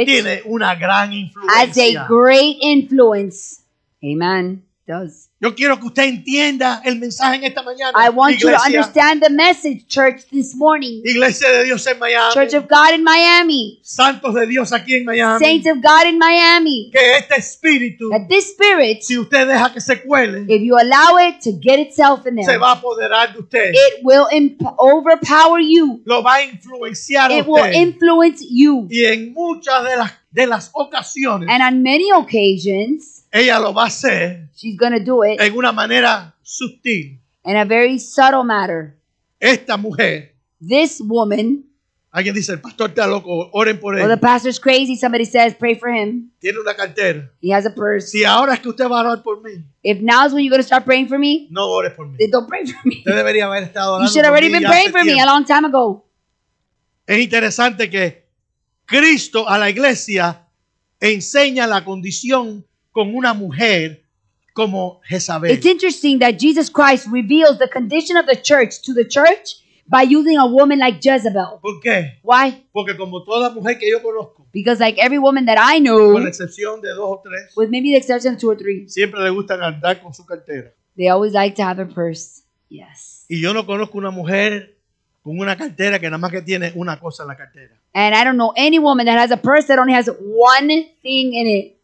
tiene una gran influencia. Has a great influence. Amen. Does. Yo quiero que usted entienda el mensaje en esta mañana. I want iglesia, you to understand the message, church, this morning. Iglesia de Dios en Miami. Church of God in Miami. Santos de Dios aquí en Miami. Saints of God in Miami. Que este espíritu, that this spirit, si usted deja que se cuele, if you allow it to get itself in there, se va a apoderar de usted. It will overpower you. Lo va a influenciar it a usted. will influence you. Y en muchas de las de las ocasiones, and on many occasions, ella lo va a hacer. She's going do it. En una manera sutil. In a very subtle matter. Esta mujer. This woman. Alguien dice, el pastor está loco, oren por él. Well, the pastor's crazy. Somebody says, pray for him. Tiene una cartera. He has a purse. Si ahora es que usted va a orar por mí. If now is when you're going to start praying for me. No ores por mí. Then don't pray for me. Usted debería haber estado orando You should have already been praying for tiempo. me a long time ago. Es interesante que Cristo a la iglesia enseña la condición con una mujer como Jezabel. It's interesting that Jesus Christ reveals the condition of the church to the church by using a woman like Jezebel. ¿Por qué? Why? Porque como toda mujer que yo conozco. Because like every woman that I know. Con la excepción de dos o tres. With maybe the exception of two or three. Siempre le gusta andar con su cartera. They always like to have a purse. Yes. Y yo no conozco una mujer con una cartera que nada más que tiene una cosa en la cartera. And I don't know any woman that has a purse that only has one thing in it.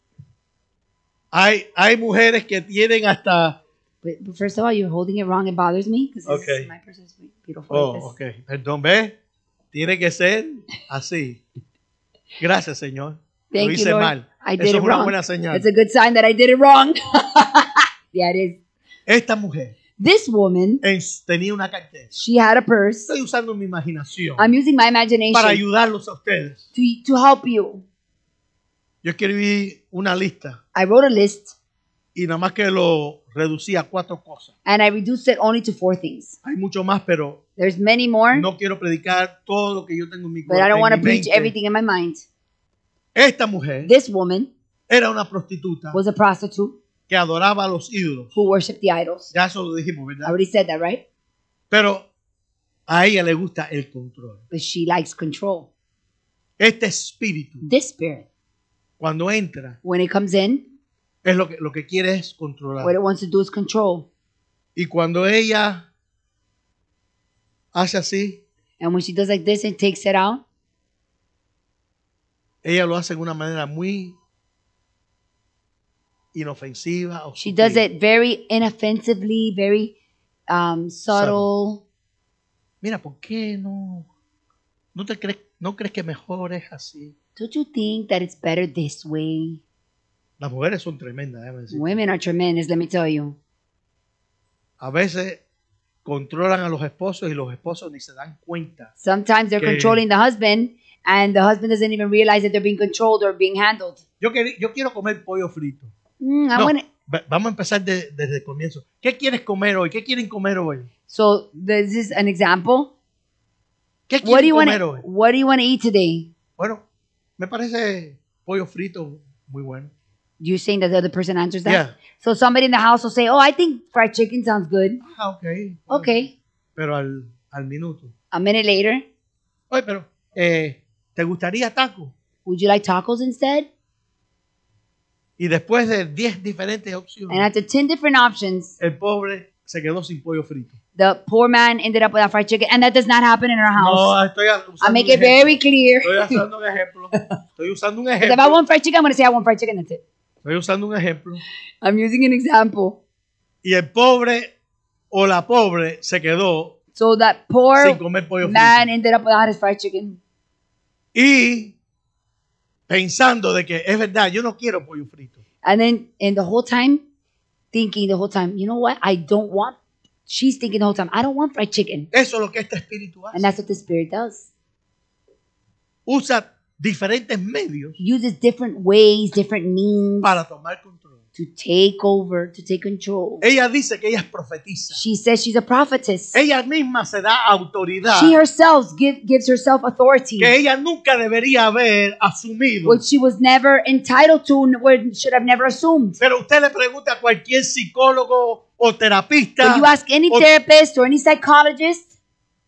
Hay, hay mujeres que tienen hasta... first of all, you're holding it wrong. It bothers me because okay. my person is beautiful. Oh, okay. Perdón, ve. Tiene que ser así. Gracias, Señor. Thank Lo hice you, Lord. mal. I did Eso it es wrong. una buena señal. It's a good sign that I did it wrong. *laughs* yeah, it is. Esta mujer. This woman. tenía una cartera. She had a purse. Estoy usando mi imaginación. I'm using my imagination. Para ayudarlos a ustedes. To, to help you. Yo quiero vivir una lista. I wrote a list y nada más que lo reducí a cuatro cosas. and I reduced it only to four things. Hay mucho más, pero There's many more, no quiero predicar todo lo que yo tengo en mi but I don't want to preach everything in my mind. Esta mujer This woman era una prostituta was a prostitute que adoraba a los ídolos. who worshiped the idols. Ya eso lo dijimos, I ¿verdad? already said that, right? Pero a ella le gusta el control. But she likes control. Este espíritu This spirit cuando entra, When it comes in, es lo que, lo que quiere es controlar. what it wants to do is control. Y cuando ella hace así, And when she does like this and takes it out, ella lo hace de una manera muy inofensiva. O she does it very inoffensively, very um, subtle. Mira, ¿por qué no? ¿No, te crees, ¿No crees que mejor es así? Don't you think that it's better this way? Las mujeres son tremendas, déjame decir. Women are tremendous, let me tell you. A veces controlan a los esposos y los esposos ni se dan cuenta. Sometimes they're controlling the husband and the husband doesn't even realize that they're being controlled or being handled. Yo, quiero, yo quiero comer pollo frito. Mm, No, vamos a empezar de- desde el comienzo. ¿Qué quieres comer hoy? ¿Qué quieren comer hoy? So this is an example. ¿Qué what do you comer What do you want to eat today? Bueno, me parece pollo frito muy bueno. You're saying that the other person answers that? So somebody in the house will say, oh, I think fried chicken sounds good. Ah, okay. Okay. Pero al, al minuto. A minute later. Oye, pero, eh, ¿te gustaría taco? Would you like tacos instead? Y después de 10 diferentes opciones. And after 10 different options. El pobre se quedó sin pollo frito. The poor man ended up without fried chicken, and that does not happen in our house. No, estoy usando I make it ejemplo. very clear. Estoy usando un ejemplo. Estoy usando un ejemplo. If I want fried chicken, I'm going to say I want fried chicken. That's it. Estoy usando un ejemplo. I'm using an example. Y el pobre o la pobre se quedó so that poor sin comer pollo man frito. ended up without his fried chicken. Y pensando de que es verdad, yo no quiero pollo frito. And then, in the whole time, thinking the whole time, you know what? I don't want. She's thinking the whole time, I don't want fried chicken. Eso es lo que este espíritu hace. And that's what the spirit does. Usa diferentes medios uses different ways, different means para tomar control. to take over, to take control. Ella dice que ella es profetisa. She says she's a prophetess. Ella misma se da autoridad. She herself give, gives herself authority. Que ella nunca debería haber asumido. Which she was never entitled to, should have never assumed. Pero usted le pregunta a cualquier psicólogo o terapista. But you ask any therapist or any psychologist.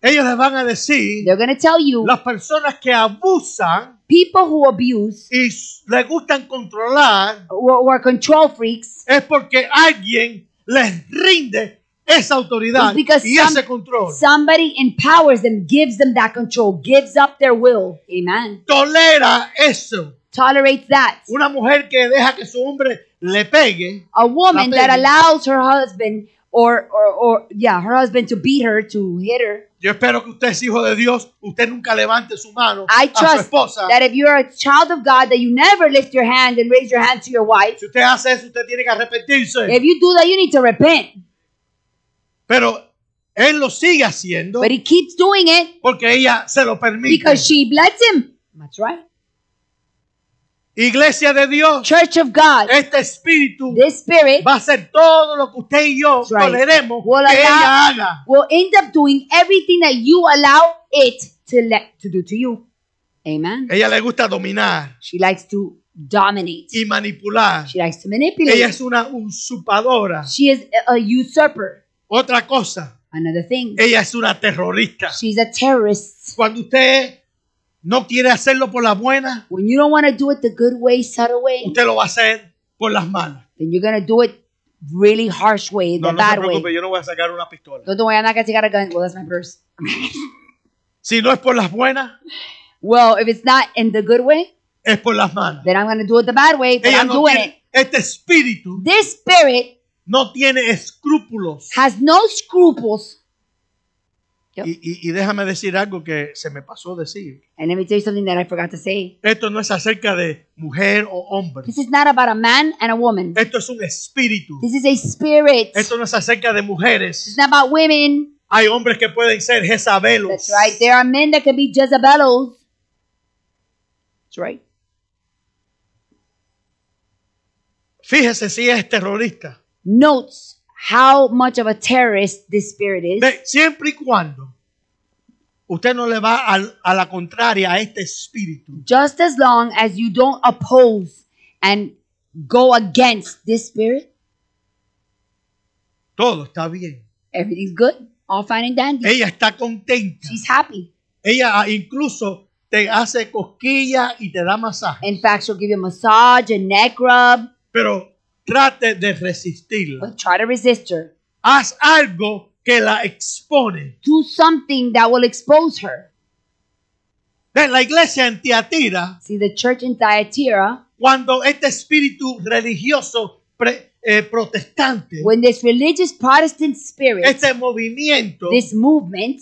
Ellos les van a decir tell you las personas que abusan people who abuse y les gustan controlar who control freaks es porque alguien les rinde esa autoridad y some, ese control. Somebody empowers them, gives them that control, gives up their will. Amen. Tolera eso. Tolerates that. Una mujer que deja que su hombre le pegue. A woman that allows her husband or, or, or, yeah, her husband to beat her, to hit her. Yo espero que usted es hijo de Dios, usted nunca levante su mano I a su trust esposa. that if you are a child of God, that you never lift your hand and raise your hand to your wife. Si usted hace eso, usted tiene que arrepentirse. If you do that, you need to repent. Pero él lo sigue haciendo But he keeps doing it porque ella se lo permite. because she lets him. That's right. Iglesia de Dios. Church of God. Este espíritu This spirit va a hacer todo lo que usted y yo right. toleremos will que allow, ella haga. Will end up doing everything that you allow it to let, to do to you. Amen. Ella le gusta dominar. She likes to dominate. Y manipular. She likes to manipulate. Ella es una usurpadora. She is a usurper. Otra cosa. Another thing. Ella es una terrorista. She's a terrorist. Cuando usted no quiere hacerlo por la buena, when you don't want to do it the good way, subtle way, usted lo va a hacer por las malas. then you're going to do it really harsh way, the No, no se bad preocupe, way. yo no voy a sacar una pistola. No te voy a sacar a gun. Well, that's my purse. Si no es por las buenas, Well, if it's not in the good way, es por las malas. then I'm going to do it the bad way, but I'm no doing it. este espíritu This spirit no tiene escrúpulos has no scruples y, déjame decir algo que se me pasó decir. Esto no es acerca de mujer o hombre. This is not about a man and a woman. Esto es un espíritu. This is a spirit. Esto no es acerca de mujeres. women. Hay hombres que pueden ser Jezabelos. There are men that can be right. Fíjese si es terrorista. Notes how much of a terrorist this spirit is. Ve, siempre y cuando usted no le va a a, la contraria a este espíritu, Just as long as you don't oppose and go against this spirit, todo está bien. everything's good. All fine and dandy. Ella está contenta. She's happy. Ella ah, incluso te hace cosquillas y te da masaje. In fact, she'll give you a massage, a neck rub. Pero Trate de resistirla. try to resist her. Haz algo que la expone. Do something that will expose her. De la iglesia en Tiatira. See the church in protestante. Cuando este espíritu religioso pre, eh, protestante. When this religious Protestant spirit. Este movimiento. This movement.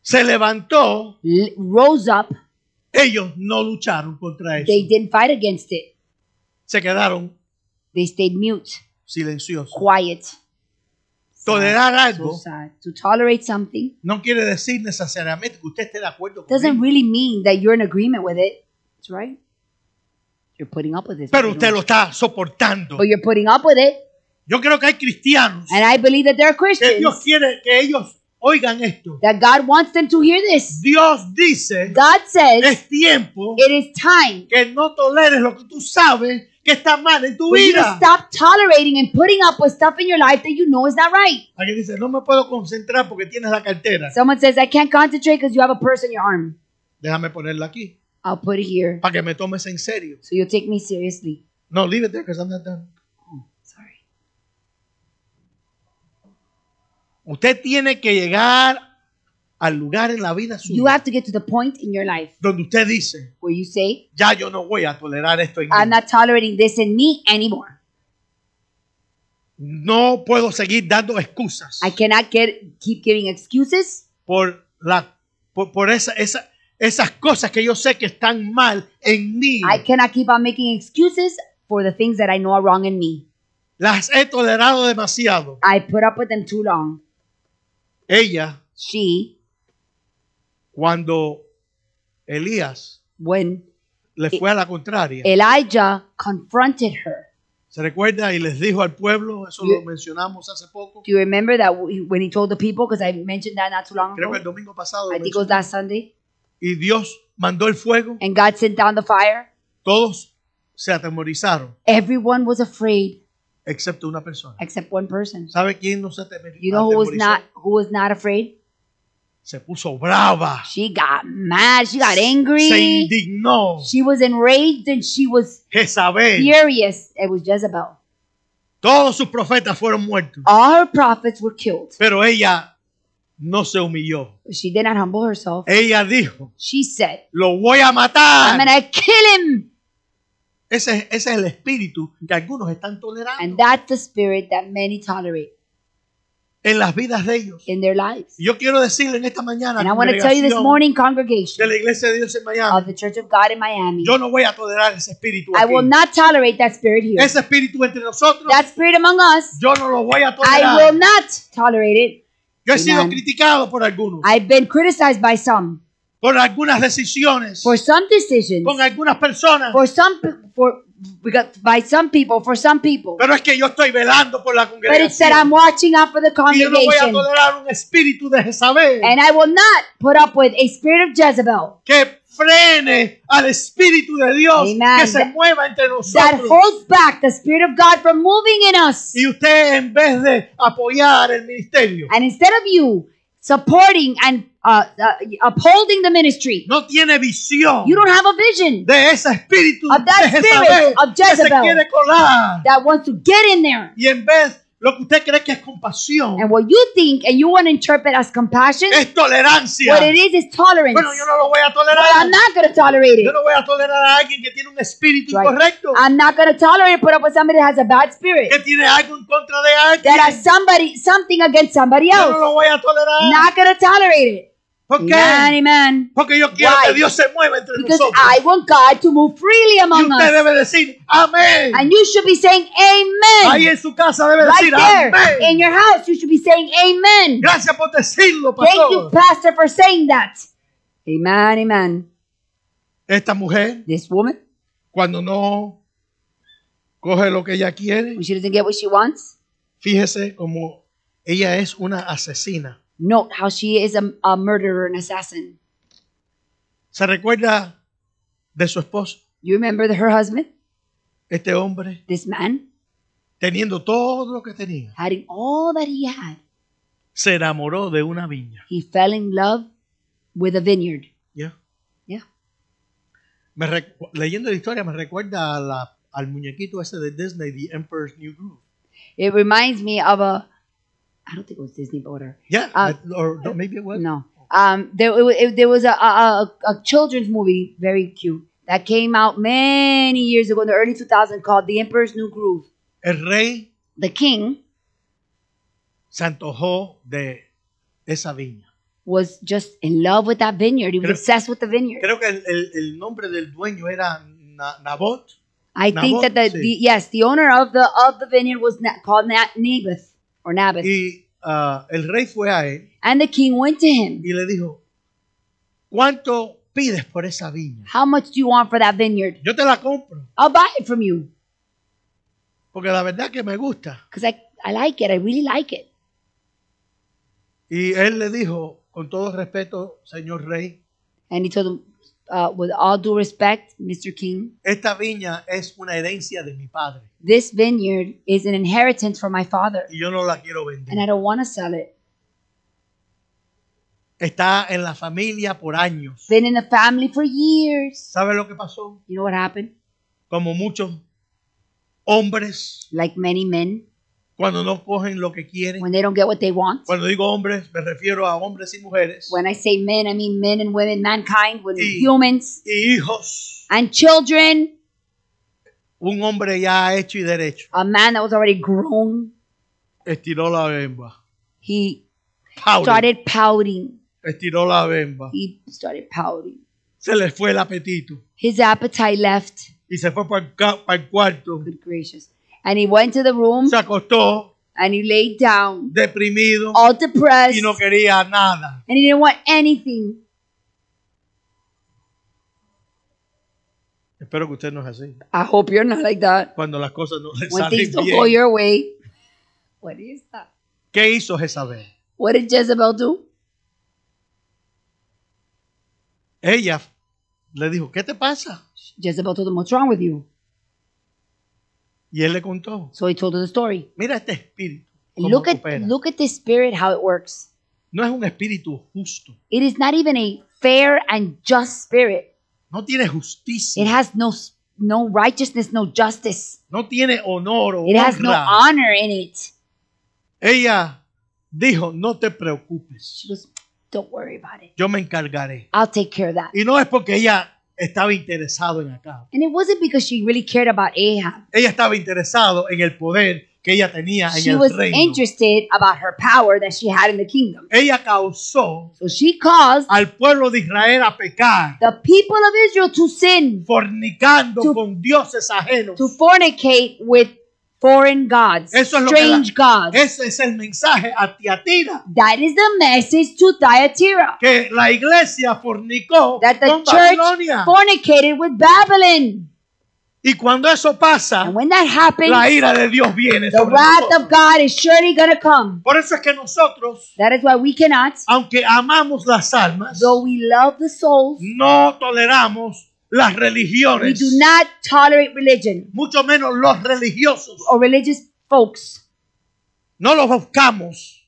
Se levantó. Rose up. Ellos no lucharon contra eso. They didn't fight against it. Se quedaron They stayed mute. Silencioso. Quiet. Tolerar algo so to tolerate something no quiere decir necesariamente que usted esté de acuerdo con Doesn't really mean that you're in agreement with it. That's right. You're putting up with it. Pero usted lo está soportando. But you're putting up with it. Yo creo que hay cristianos. And I believe that there are Christians. Que Dios quiere que ellos Oigan esto. That God wants them to hear this. Dios dice, God says, es tiempo it is time que no toleres lo que tú sabes que está mal en tu vida. You stop tolerating and putting up with stuff in your life that you know is not right. Alguien dice, no me puedo concentrar porque tienes la cartera. Someone says, I can't concentrate because you have a purse in your arm. Déjame ponerla aquí. I'll put it here. Para que me tomes en serio. So you take me seriously. No, leave it there because I'm not done. Oh, sorry. Usted tiene que llegar al lugar en la vida suya. You have to get to the point in your life donde usted dice, where you say, ya yo no voy a tolerar esto en I'm not tolerating this in me anymore. No puedo seguir dando excusas I cannot get keep giving excuses por la por, por esa, esa esas cosas que yo sé que están mal en mí. I cannot keep on making excuses for the things that I know are wrong in me. Las he tolerado demasiado. I put up with them too long. Ella She cuando Elías When le fue a la contraria. Elijah confronted her. ¿Se recuerda y les dijo al pueblo? Eso lo mencionamos hace poco. Do you remember that when he told the people? Because I mentioned that not too long ago. Creo que el domingo pasado. I think it was last Sunday. Y Dios mandó el fuego. And God sent down the fire. Todos se atemorizaron. Everyone was afraid. except una persona. Except one person. ¿Sabe quién no se atemorizó? You know who was not who was not afraid? se puso brava. She got mad. She got angry. Se indignó. She was enraged and she was Jezabel. furious. It was Jezebel. Todos sus profetas fueron muertos. All her prophets were killed. Pero ella no se humilló. She did not humble herself. Ella dijo. She said. Lo voy a matar. I'm gonna kill him. Ese, ese es el espíritu que algunos están tolerando. And that's the spirit that many tolerate en las vidas de ellos. In their lives. Yo quiero decirle en esta mañana And I want morning, de la iglesia de Dios en Miami. Of the Church of God in Miami. Yo no voy a tolerar ese espíritu I aquí. will not tolerate that spirit here. Ese espíritu entre nosotros. That spirit among us. Yo no lo voy a tolerar. I will not tolerate it. Yo he Amen. sido criticado por algunos. I've been criticized by some por algunas decisiones, for some decisions, con algunas personas. for some for by some people, for some people. Pero es que yo estoy velando por la congregación. But it's that I'm watching out for the congregation. y yo no voy a tolerar un espíritu de Jezabel and I will not put up with a spirit of Jezebel que frene al espíritu de Dios Amen. que se That- mueva entre that holds back the spirit of God from moving in us. Y usted en vez de apoyar el ministerio, And instead of you supporting and Uh, uh, upholding the ministry. No tiene visión. You don't have a vision. De ese espíritu of that de Jezabel, spirit of Jezebel que se that wants to get in there. Y en vez lo que usted cree que es compasión. And what you think and you want to interpret as compassion. Es tolerancia. What it is is tolerance. Bueno, yo no lo voy a tolerar. But I'm not going to tolerate it. Yo no voy a tolerar a alguien que tiene un espíritu right. incorrecto. I'm not going to tolerate put up with somebody that has a bad spirit. Que tiene algo en contra de alguien. That has somebody something against somebody else. Yo no lo voy a tolerar. Not going to tolerate it. Okay, man. porque yo quiero Why? que Dios se mueva entre Because nosotros. I want God to move freely among y usted us. debe decir amén. And you should be saying amen. Ahí en su casa debe right decir there, amén. In your house you should be saying amen. Gracias por decirlo, pastor. Thank you, pastor, for saying that. Amen, amen. Esta mujer, this woman, cuando no coge lo que ella quiere, when she doesn't get what she wants, fíjese como ella es una asesina note how she is a, murderer and assassin. ¿Se recuerda de su esposo? You remember the, her husband? Este hombre, This man, teniendo todo lo que tenía, having all that he had, se enamoró de una viña. he fell in love with a vineyard. Yeah. Yeah. Me leyendo la historia me recuerda a la- al muñequito ese de Disney, The Emperor's New Groove. It reminds me of a I don't think it was Disney Border. Yeah, uh, or maybe it was. No, um, there it, there was a, a, a children's movie, very cute, that came out many years ago in the early 2000s called The Emperor's New Groove. El rey, the king, Santojo de esa viña. Was just in love with that vineyard. He was creo, obsessed with the vineyard. Creo que el, el, el nombre del dueño era Na, Nabot. I Nabot, think that the, sí. the, yes, the owner of the of the vineyard was na, called Naboth. or Naboth. Y uh, el rey fue a él and the king went to him. y le dijo, ¿cuánto pides por esa viña? How much do you want for that vineyard? Yo te la compro. I'll buy it from you. Porque la verdad que me gusta. Because I, I like it. I really like it. Y él le dijo, con todo respeto, señor rey, And he told him, uh, with all due respect, Mr. King, Esta viña es una herencia de mi padre this vineyard is an inheritance from my father, y yo no la quiero and I don't want to sell it. Está en la familia por años. Been in the family for years. ¿Sabe lo que pasó? You know what happened? Como muchos hombres Like many men, Cuando no cogen lo que quieren. When they don't get what they want. Cuando digo hombres, me refiero a hombres y mujeres. When I say men, I mean men and women, mankind, when y, humans. Y hijos. And children. Un hombre ya hecho y derecho. A man that was already grown. Estiró la bemba. He pouting. started pouting. Estiró la bemba. He started pouting. Se le fue el apetito. His appetite left. Y se fue para el cuarto. Good gracious. And he went to the room. Se acostó. And he laid down. Deprimido. All depressed. Y no quería nada. And he didn't want anything. Espero que usted no es así. I hope you're not like that. Cuando las cosas no le When things don't go your way. What is that? ¿Qué hizo Jezabel? What did Jezebel do? Ella le dijo, ¿qué te pasa? Jezebel told him, what's wrong with you? Y él le contó. So he told her the story. Mira este espíritu. Look at, look at this spirit, how it works. No es un espíritu justo. It is not even a fair and just spirit. No tiene justicia. It has no, no righteousness, no justice. No tiene honor o It honra. has no honor in it. Ella dijo, no te preocupes. She goes, Don't worry about it. Yo me encargaré. I'll take care of that. Y no es porque ella estaba interesado en Acab. And it wasn't because she really cared about Ahab. Ella estaba interesado en el poder que ella tenía en she el was interested about her power that she had in the kingdom. Ella causó so she caused al pueblo de Israel a pecar. The people of Israel to sin. Fornicando to, con dioses ajenos. To fornicate with foreign gods, Eso es strange lo que la, gods. Ese es el mensaje a Tiatira. That is the message to Thyatira. Que la iglesia fornicó that the con church Babilonia. fornicated with Babylon. Y cuando eso pasa, when that happens, la ira de Dios viene. The sobre wrath nosotros. of God is surely going to come. Por eso es que nosotros, that is why we cannot, aunque amamos las almas, though we love the souls, no toleramos las religiones. Mucho menos los religiosos. religious No los buscamos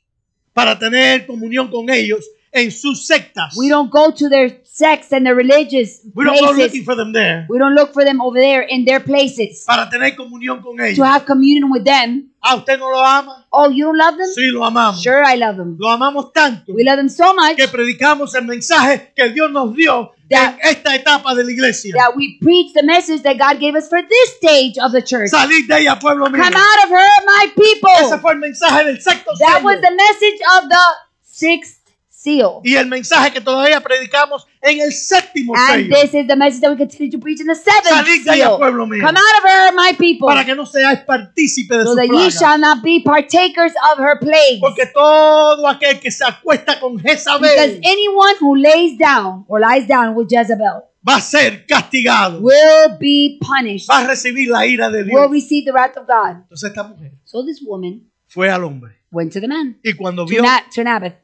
para tener comunión con ellos, en sus sectas. We don't go to their sects and their religious We don't look go looking for them there. We don't look for them over there in their places. Para tener comunión con ellos. To have communion with them. Ah, usted no lo ama. Oh, you don't love them? Sí, lo amamos. Sure, I love them. Lo amamos tanto. We love them so much. Que predicamos el mensaje que Dios nos dio that, en esta etapa de la iglesia. That we preach the message that God gave us for this stage of the church. de ella, pueblo mío. Come out of her, my people. Ese fue el mensaje del sexto That was the message of the sixth seal. Y el mensaje que todavía predicamos en el séptimo And sello. this is the message that we continue to preach in the seventh Salid de seal. pueblo mío, Come out of her, my people, para que no seáis partícipe de so su that ye shall not be partakers of her plagues. Porque todo aquel que se acuesta con Because Jezabel anyone who lays down or lies down with Jezebel va a ser castigado, will be punished, va a recibir la ira de Dios. will receive the wrath of God. Entonces esta mujer So this woman fue al hombre went to the man, y cuando to, vio Na- to Naboth,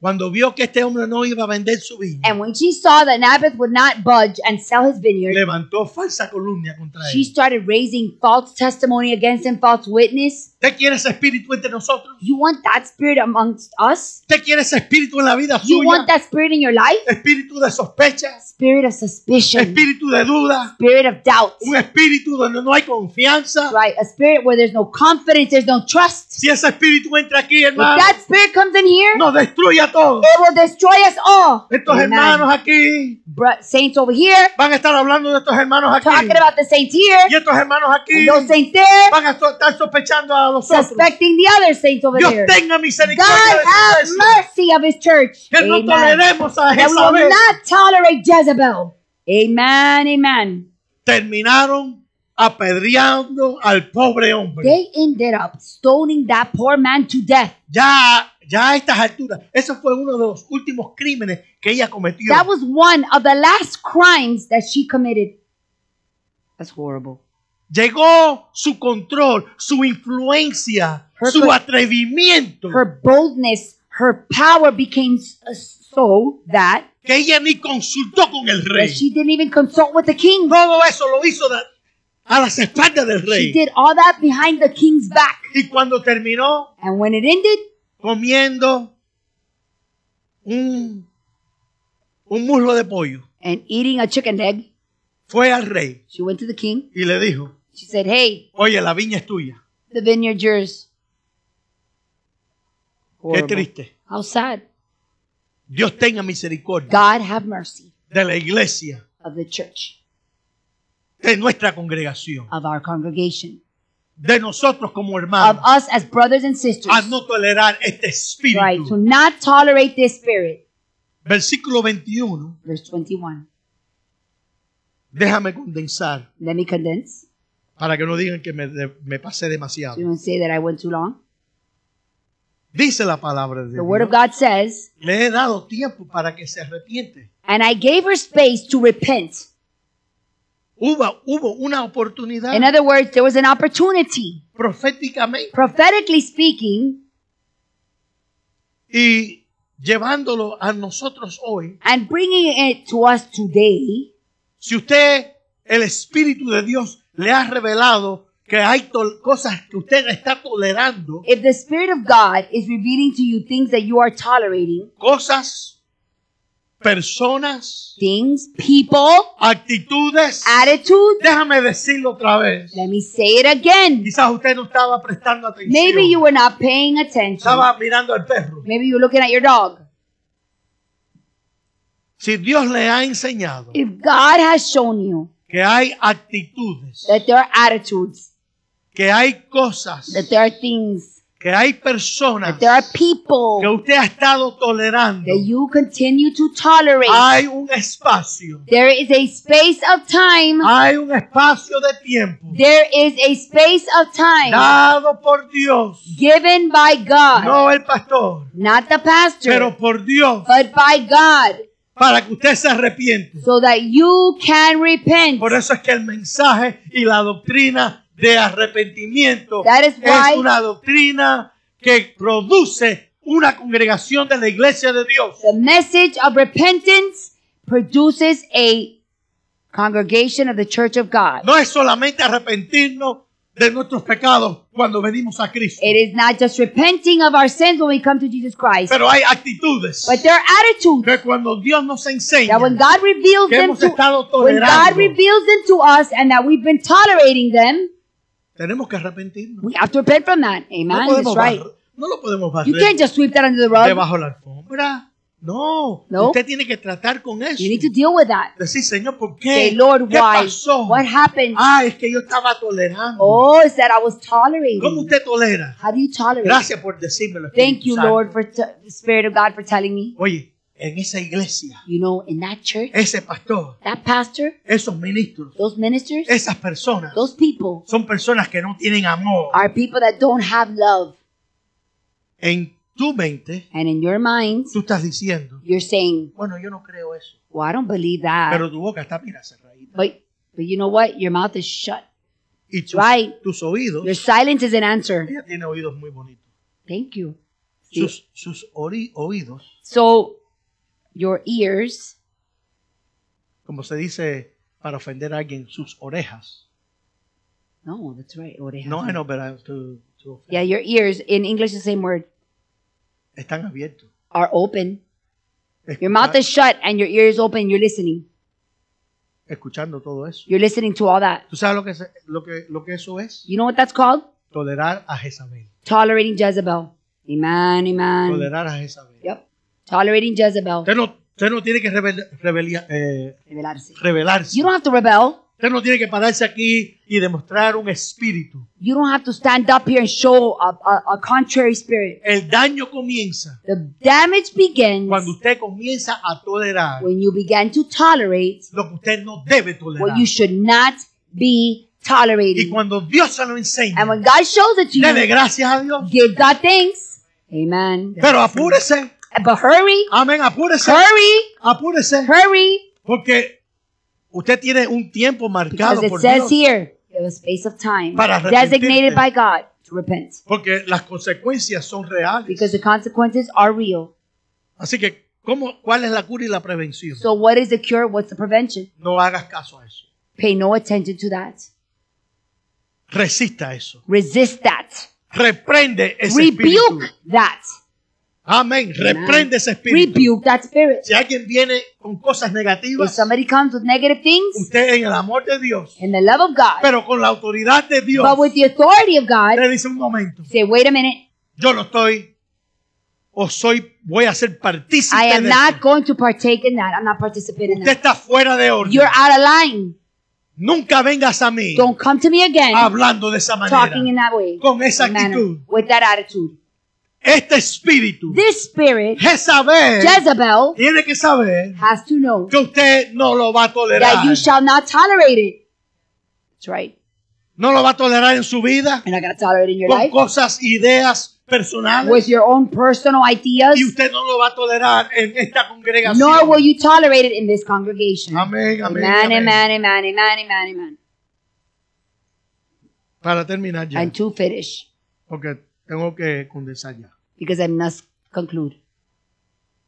cuando vio que este hombre no iba a vender su viña, And when she saw that Naboth would not budge and sell his vineyard, levantó falsa contra she started raising false testimony against him, false witness. ¿Te quiere ese espíritu entre nosotros? You want that spirit amongst us? ¿Te quiere ese espíritu en la vida suya? You want that spirit in your life? Espíritu de sospecha. Spirit of suspicion. Espíritu de duda. Spirit of doubt. Un espíritu donde no hay confianza. Right, a spirit where there's no confidence, there's no trust. Si ese espíritu entra aquí, hermano. If that spirit comes in here, nos destruye a todos. It will destroy us all. Estos Amen. hermanos aquí. Saints over here. Van a estar hablando de estos hermanos aquí. Talking about the saints here. Y estos hermanos aquí. And those saints there. Van a estar sospechando a los suspecting otros. the other saints over Dios there. tenga misericordia God de have iglesia. mercy of his church. Que amen. no toleremos a Jezabel. That we will not tolerate Jezebel. Amen, amen. Terminaron apedreando al pobre hombre. They ended up stoning that poor man to death. Ya ya a estas alturas, eso fue uno de los últimos crímenes que ella cometió. That was one of the last crimes that she committed. That's horrible. Llegó su control, su influencia, su atrevimiento. Her boldness, her power became uh, so that que ella ni consultó con el rey. She didn't even consult with the king. Todo eso lo hizo a las espaldas del rey. She did all that behind the king's back. Y cuando terminó, and when it ended, comiendo un, un muslo de pollo. And eating a chicken egg. Fue al rey. She went to the king. Y le dijo, She said, hey. Oye, la viña es tuya. The vineyard yours. Qué triste. How sad. Dios tenga misericordia. God have mercy. De la iglesia. Of the church. De nuestra congregación. Of our congregation de nosotros como hermanos. Of us as brothers and sisters. A no tolerar este espíritu. Right, to not tolerate this spirit. Versículo 21. Verse 21. Déjame condensar. Let me condense. Para que no digan que me, me pasé demasiado. So you don't say that I went too long. Dice la palabra de The word of God says, Le he dado tiempo para que se arrepiente. and I gave her space to repent. Hubo, hubo una oportunidad In other words, there was an opportunity. proféticamente Prophetically speaking, y llevándolo a nosotros hoy. and bringing it to us today, Si usted, el Espíritu de Dios, le ha revelado que hay cosas que usted está tolerando, if the Spirit of God is revealing to you things that you are tolerating, cosas, personas, things, people, actitudes, attitudes, déjame decirlo otra vez. Let me say it again. Quizás usted no estaba prestando atención. Maybe you were not paying attention. Estaba mirando al perro. Maybe you were looking at your dog. Si Dios le ha enseñado, if God has shown you, que hay actitudes, that there are attitudes, que hay cosas, that there are things, que hay personas, there are people, que usted ha estado tolerando, that you continue to tolerate. Hay un espacio, there is a space of time, hay un espacio de tiempo, there is a space of time, dado por Dios, given by God, no el pastor, not the pastor, pero por Dios, but by God para que usted se arrepiente. So that you can repent. Por eso es que el mensaje y la doctrina de arrepentimiento es una doctrina que produce una congregación de la iglesia de Dios. The message of repentance produces a congregation of the church of God. No es solamente arrepentirnos de nuestros pecados cuando venimos a Cristo. It is not just repenting of our sins when we come to Jesus Christ. Pero hay actitudes but there are attitudes que cuando Dios nos enseña that when God reveals que them hemos to, estado when God reveals them to us and that we've been tolerating them, tenemos que arrepentirnos. we have to repent from that. Amen. No That's right. no lo podemos You can't just sweep that under the rug, debajo la alfombra. No, no, usted tiene que tratar con eso. You need to deal with that. Decir, Señor, ¿por qué? Say, Lord, ¿Qué why? pasó? What happened? Ah, es que yo estaba tolerando. Oh, is that I was tolerating. ¿Cómo usted tolera? How do you tolerate? Gracias por decírmelo. Thank you, Lord, for the Spirit of God for telling me. Oye, en esa iglesia, you know, in that church, ese pastor, that pastor, esos ministros, those ministers, esas personas, those people, son personas que no tienen amor. Are people that don't have love. En tu mente, and in your mind, tú estás diciendo, you're saying, bueno, yo no creo eso. Well, I don't believe that. Pero tu boca está, mira, cerradita. But, but you know what? Your mouth is shut. Y tus, right. tus oídos. Your silence is an answer. Ella tiene oídos muy bonitos. Thank you. Sus, sus oídos. So, your ears. Como se dice para ofender a alguien, sus orejas. No, that's right. Orejas. No, I know, but I have to, to offend. Yeah, your ears. In English, the same word. están abiertos. Are open. your mouth is shut and your ear is open. You're listening. Escuchando todo eso. You're listening to all that. ¿Tú sabes lo que, lo que, lo que eso es? You know what that's called? Tolerar a Jezabel. Tolerating Jezebel. Amen, amen. Tolerar a Jezabel. Yep. Tolerating Jezebel. Usted no, usted no tiene que rebel, rebelia, eh, rebelarse. rebelarse. You don't have to rebel. Usted no tiene que pararse aquí y demostrar un espíritu. You don't have to stand up here and show a, a, a contrary spirit. El daño comienza The damage begins cuando usted comienza a tolerar when you begin to tolerate lo que usted no debe tolerar. what you should not be Y cuando Dios se lo enseña, And when God shows it to dele gracias a Dios. give God thanks. Amen. Pero apúrese, But hurry, amén, apúrese, hurry, apúrese, hurry, Porque Usted tiene un tiempo marcado por Dios. Here, a space of time para designated by God to repent. Porque las consecuencias son reales. Because the consequences are real. Así que ¿cómo, ¿cuál es la cura y la prevención? So what is the cure? What's the prevention? No hagas caso a eso. Pay no attention to that. Resista eso. Resist that. Reprende ese Rebuke espíritu. that. Amén. Reprende ese espíritu. Rebuke that spirit. Si alguien viene con cosas If negativas, somebody comes with negative things, usted en el amor de Dios, in the love of God, pero con la autoridad de Dios, but with the authority of God, le dice un momento, say, wait a minute, yo no estoy o soy, voy a ser partícipe I am not going to partake in that. I'm not participating in that. está fuera de orden. You're out of line. Nunca vengas a mí Don't come to me again hablando de esa manera, talking in that way, con esa actitud. with that attitude. Este espíritu, this spirit, Jezabel, Jezebel, tiene que saber has to know que usted no lo va a tolerar. That you shall not tolerate it. That's right. No lo va a tolerar en su vida. You're not going to tolerate it in your con life. cosas, ideas personales. With your own personal ideas. Y usted no lo va a tolerar en esta congregación. Nor will you tolerate it in this congregation. Amén, amén, amen, amén. Amen, amen, amen, amen, amen. Para terminar ya. And to finish. Okay. Tengo que condensar ya. Because I must conclude.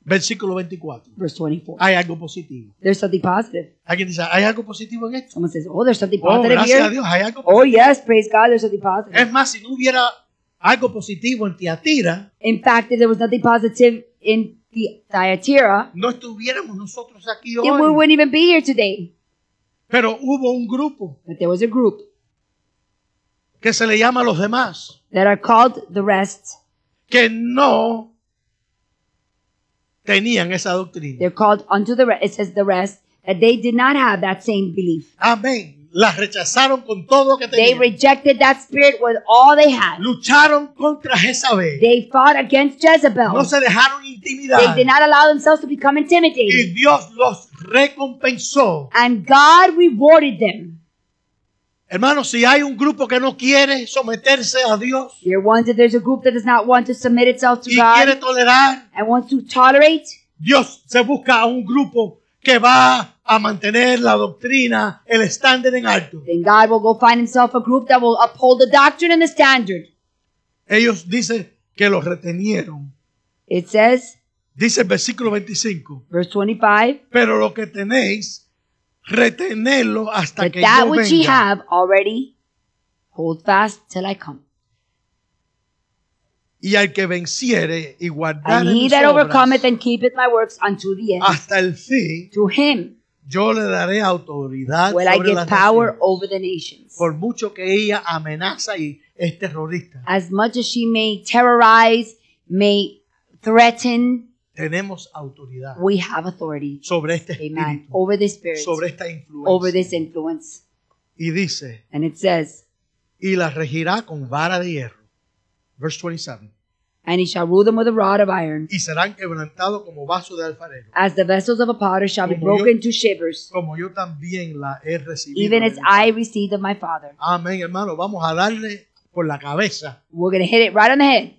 Versículo 24. Verse 24. Hay algo positivo. There's something positive. Alguien dice, ¿hay algo positivo en esto? Someone says, oh, there's something oh, positive oh, gracias here. a Dios, hay algo oh, positivo. Oh, yes, praise God, there's something positive. Es más, si no hubiera algo positivo en Tiatira, in fact, if there was nothing positive in the Tiatira. no estuviéramos nosotros aquí hoy. Then we wouldn't even be here today. Pero hubo un grupo. But there was a group que se le llama a los demás. That are called the rest. Que no tenían esa doctrina. They're called unto the rest. It says the rest that they did not have that same belief. Amén. Las rechazaron con todo lo que tenían. They rejected that spirit with all they had. Lucharon contra Jezabel. They fought against Jezebel. No se dejaron intimidar. They did not allow themselves to become intimidated. Y Dios los recompensó. And God rewarded them. Hermanos, si hay un grupo que no quiere someterse a Dios y quiere tolerar, Dios se busca a un grupo que va a mantener la doctrina, el estándar en alto. God will go find himself a group that will uphold the doctrine and the standard. Ellos dicen que los retenieron. It says, Dice el versículo 25, verse 25, pero lo que tenéis retenerlo hasta but que that yo which venga. ye have already, hold fast till I come. Y al que venciere y guardare and he that overcometh and keepeth my works unto the end, hasta el fin, to him yo le daré autoridad will I give las power naciones. over the nations. Por mucho que ella amenaza y es terrorista. As much as she may terrorize, may threaten, Tenemos autoridad. We have authority. Sobre este Amen. espíritu. Over this spirit. Sobre esta influencia. Over this influence. Y dice. And it says. Y la regirá con vara de hierro. Verse 27. And he shall rule them with a rod of iron. Y serán quebrantados como vaso de alfarero. As the vessels of a potter shall como be broken yo, to shivers. Como yo también la he recibido. Even as I received of my father. Amén, hermano. Vamos a darle por la cabeza. We're going to hit it right on the head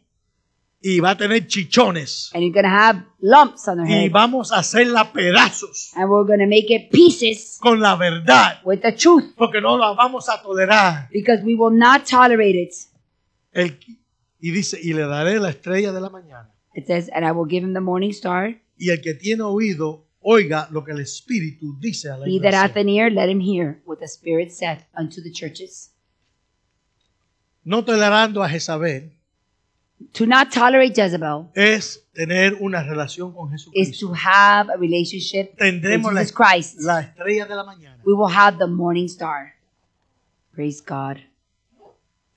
y va a tener chichones. And you're gonna have lumps on her Y head. vamos a hacerla pedazos And we're gonna make it pieces con la verdad, with the truth. porque no la vamos a tolerar. Because we will not tolerate it. El- y dice, y le daré la estrella de la mañana. It says, and I will give him the morning star. Y el que tiene oído, oiga lo que el Espíritu dice a la iglesia. He that hath an ear, let him hear what the Spirit saith unto the churches. No tolerando a Jezabel, to not tolerate Jezebel es tener una relación con is to have a relationship with la, Jesus Christ. la estrella de la mañana. We will have the morning star. Praise God.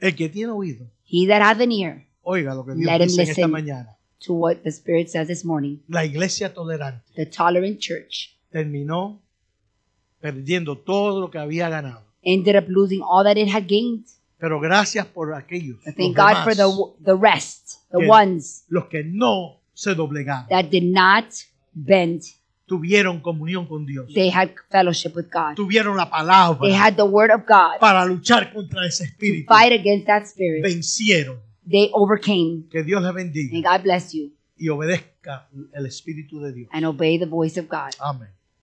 El que tiene oído, He that hath an ear oiga lo que Dios Let him dice esta listen. mañana. to what the Spirit says this morning, La iglesia tolerante the tolerant church terminó perdiendo todo lo que había ganado. ended up losing all that it had gained Pero gracias por aquellos. And thank God for the, the rest, the que, ones los que no se doblegaron. that did not bend. Tuvieron comunión con Dios. They had fellowship with God. Tuvieron la palabra. They had the word of God. Para luchar contra ese espíritu. To fight against that spirit. Vencieron. They overcame. Que Dios les bendiga. May God bless you. Y obedezca el espíritu de Dios. And obey the voice of God. Amén.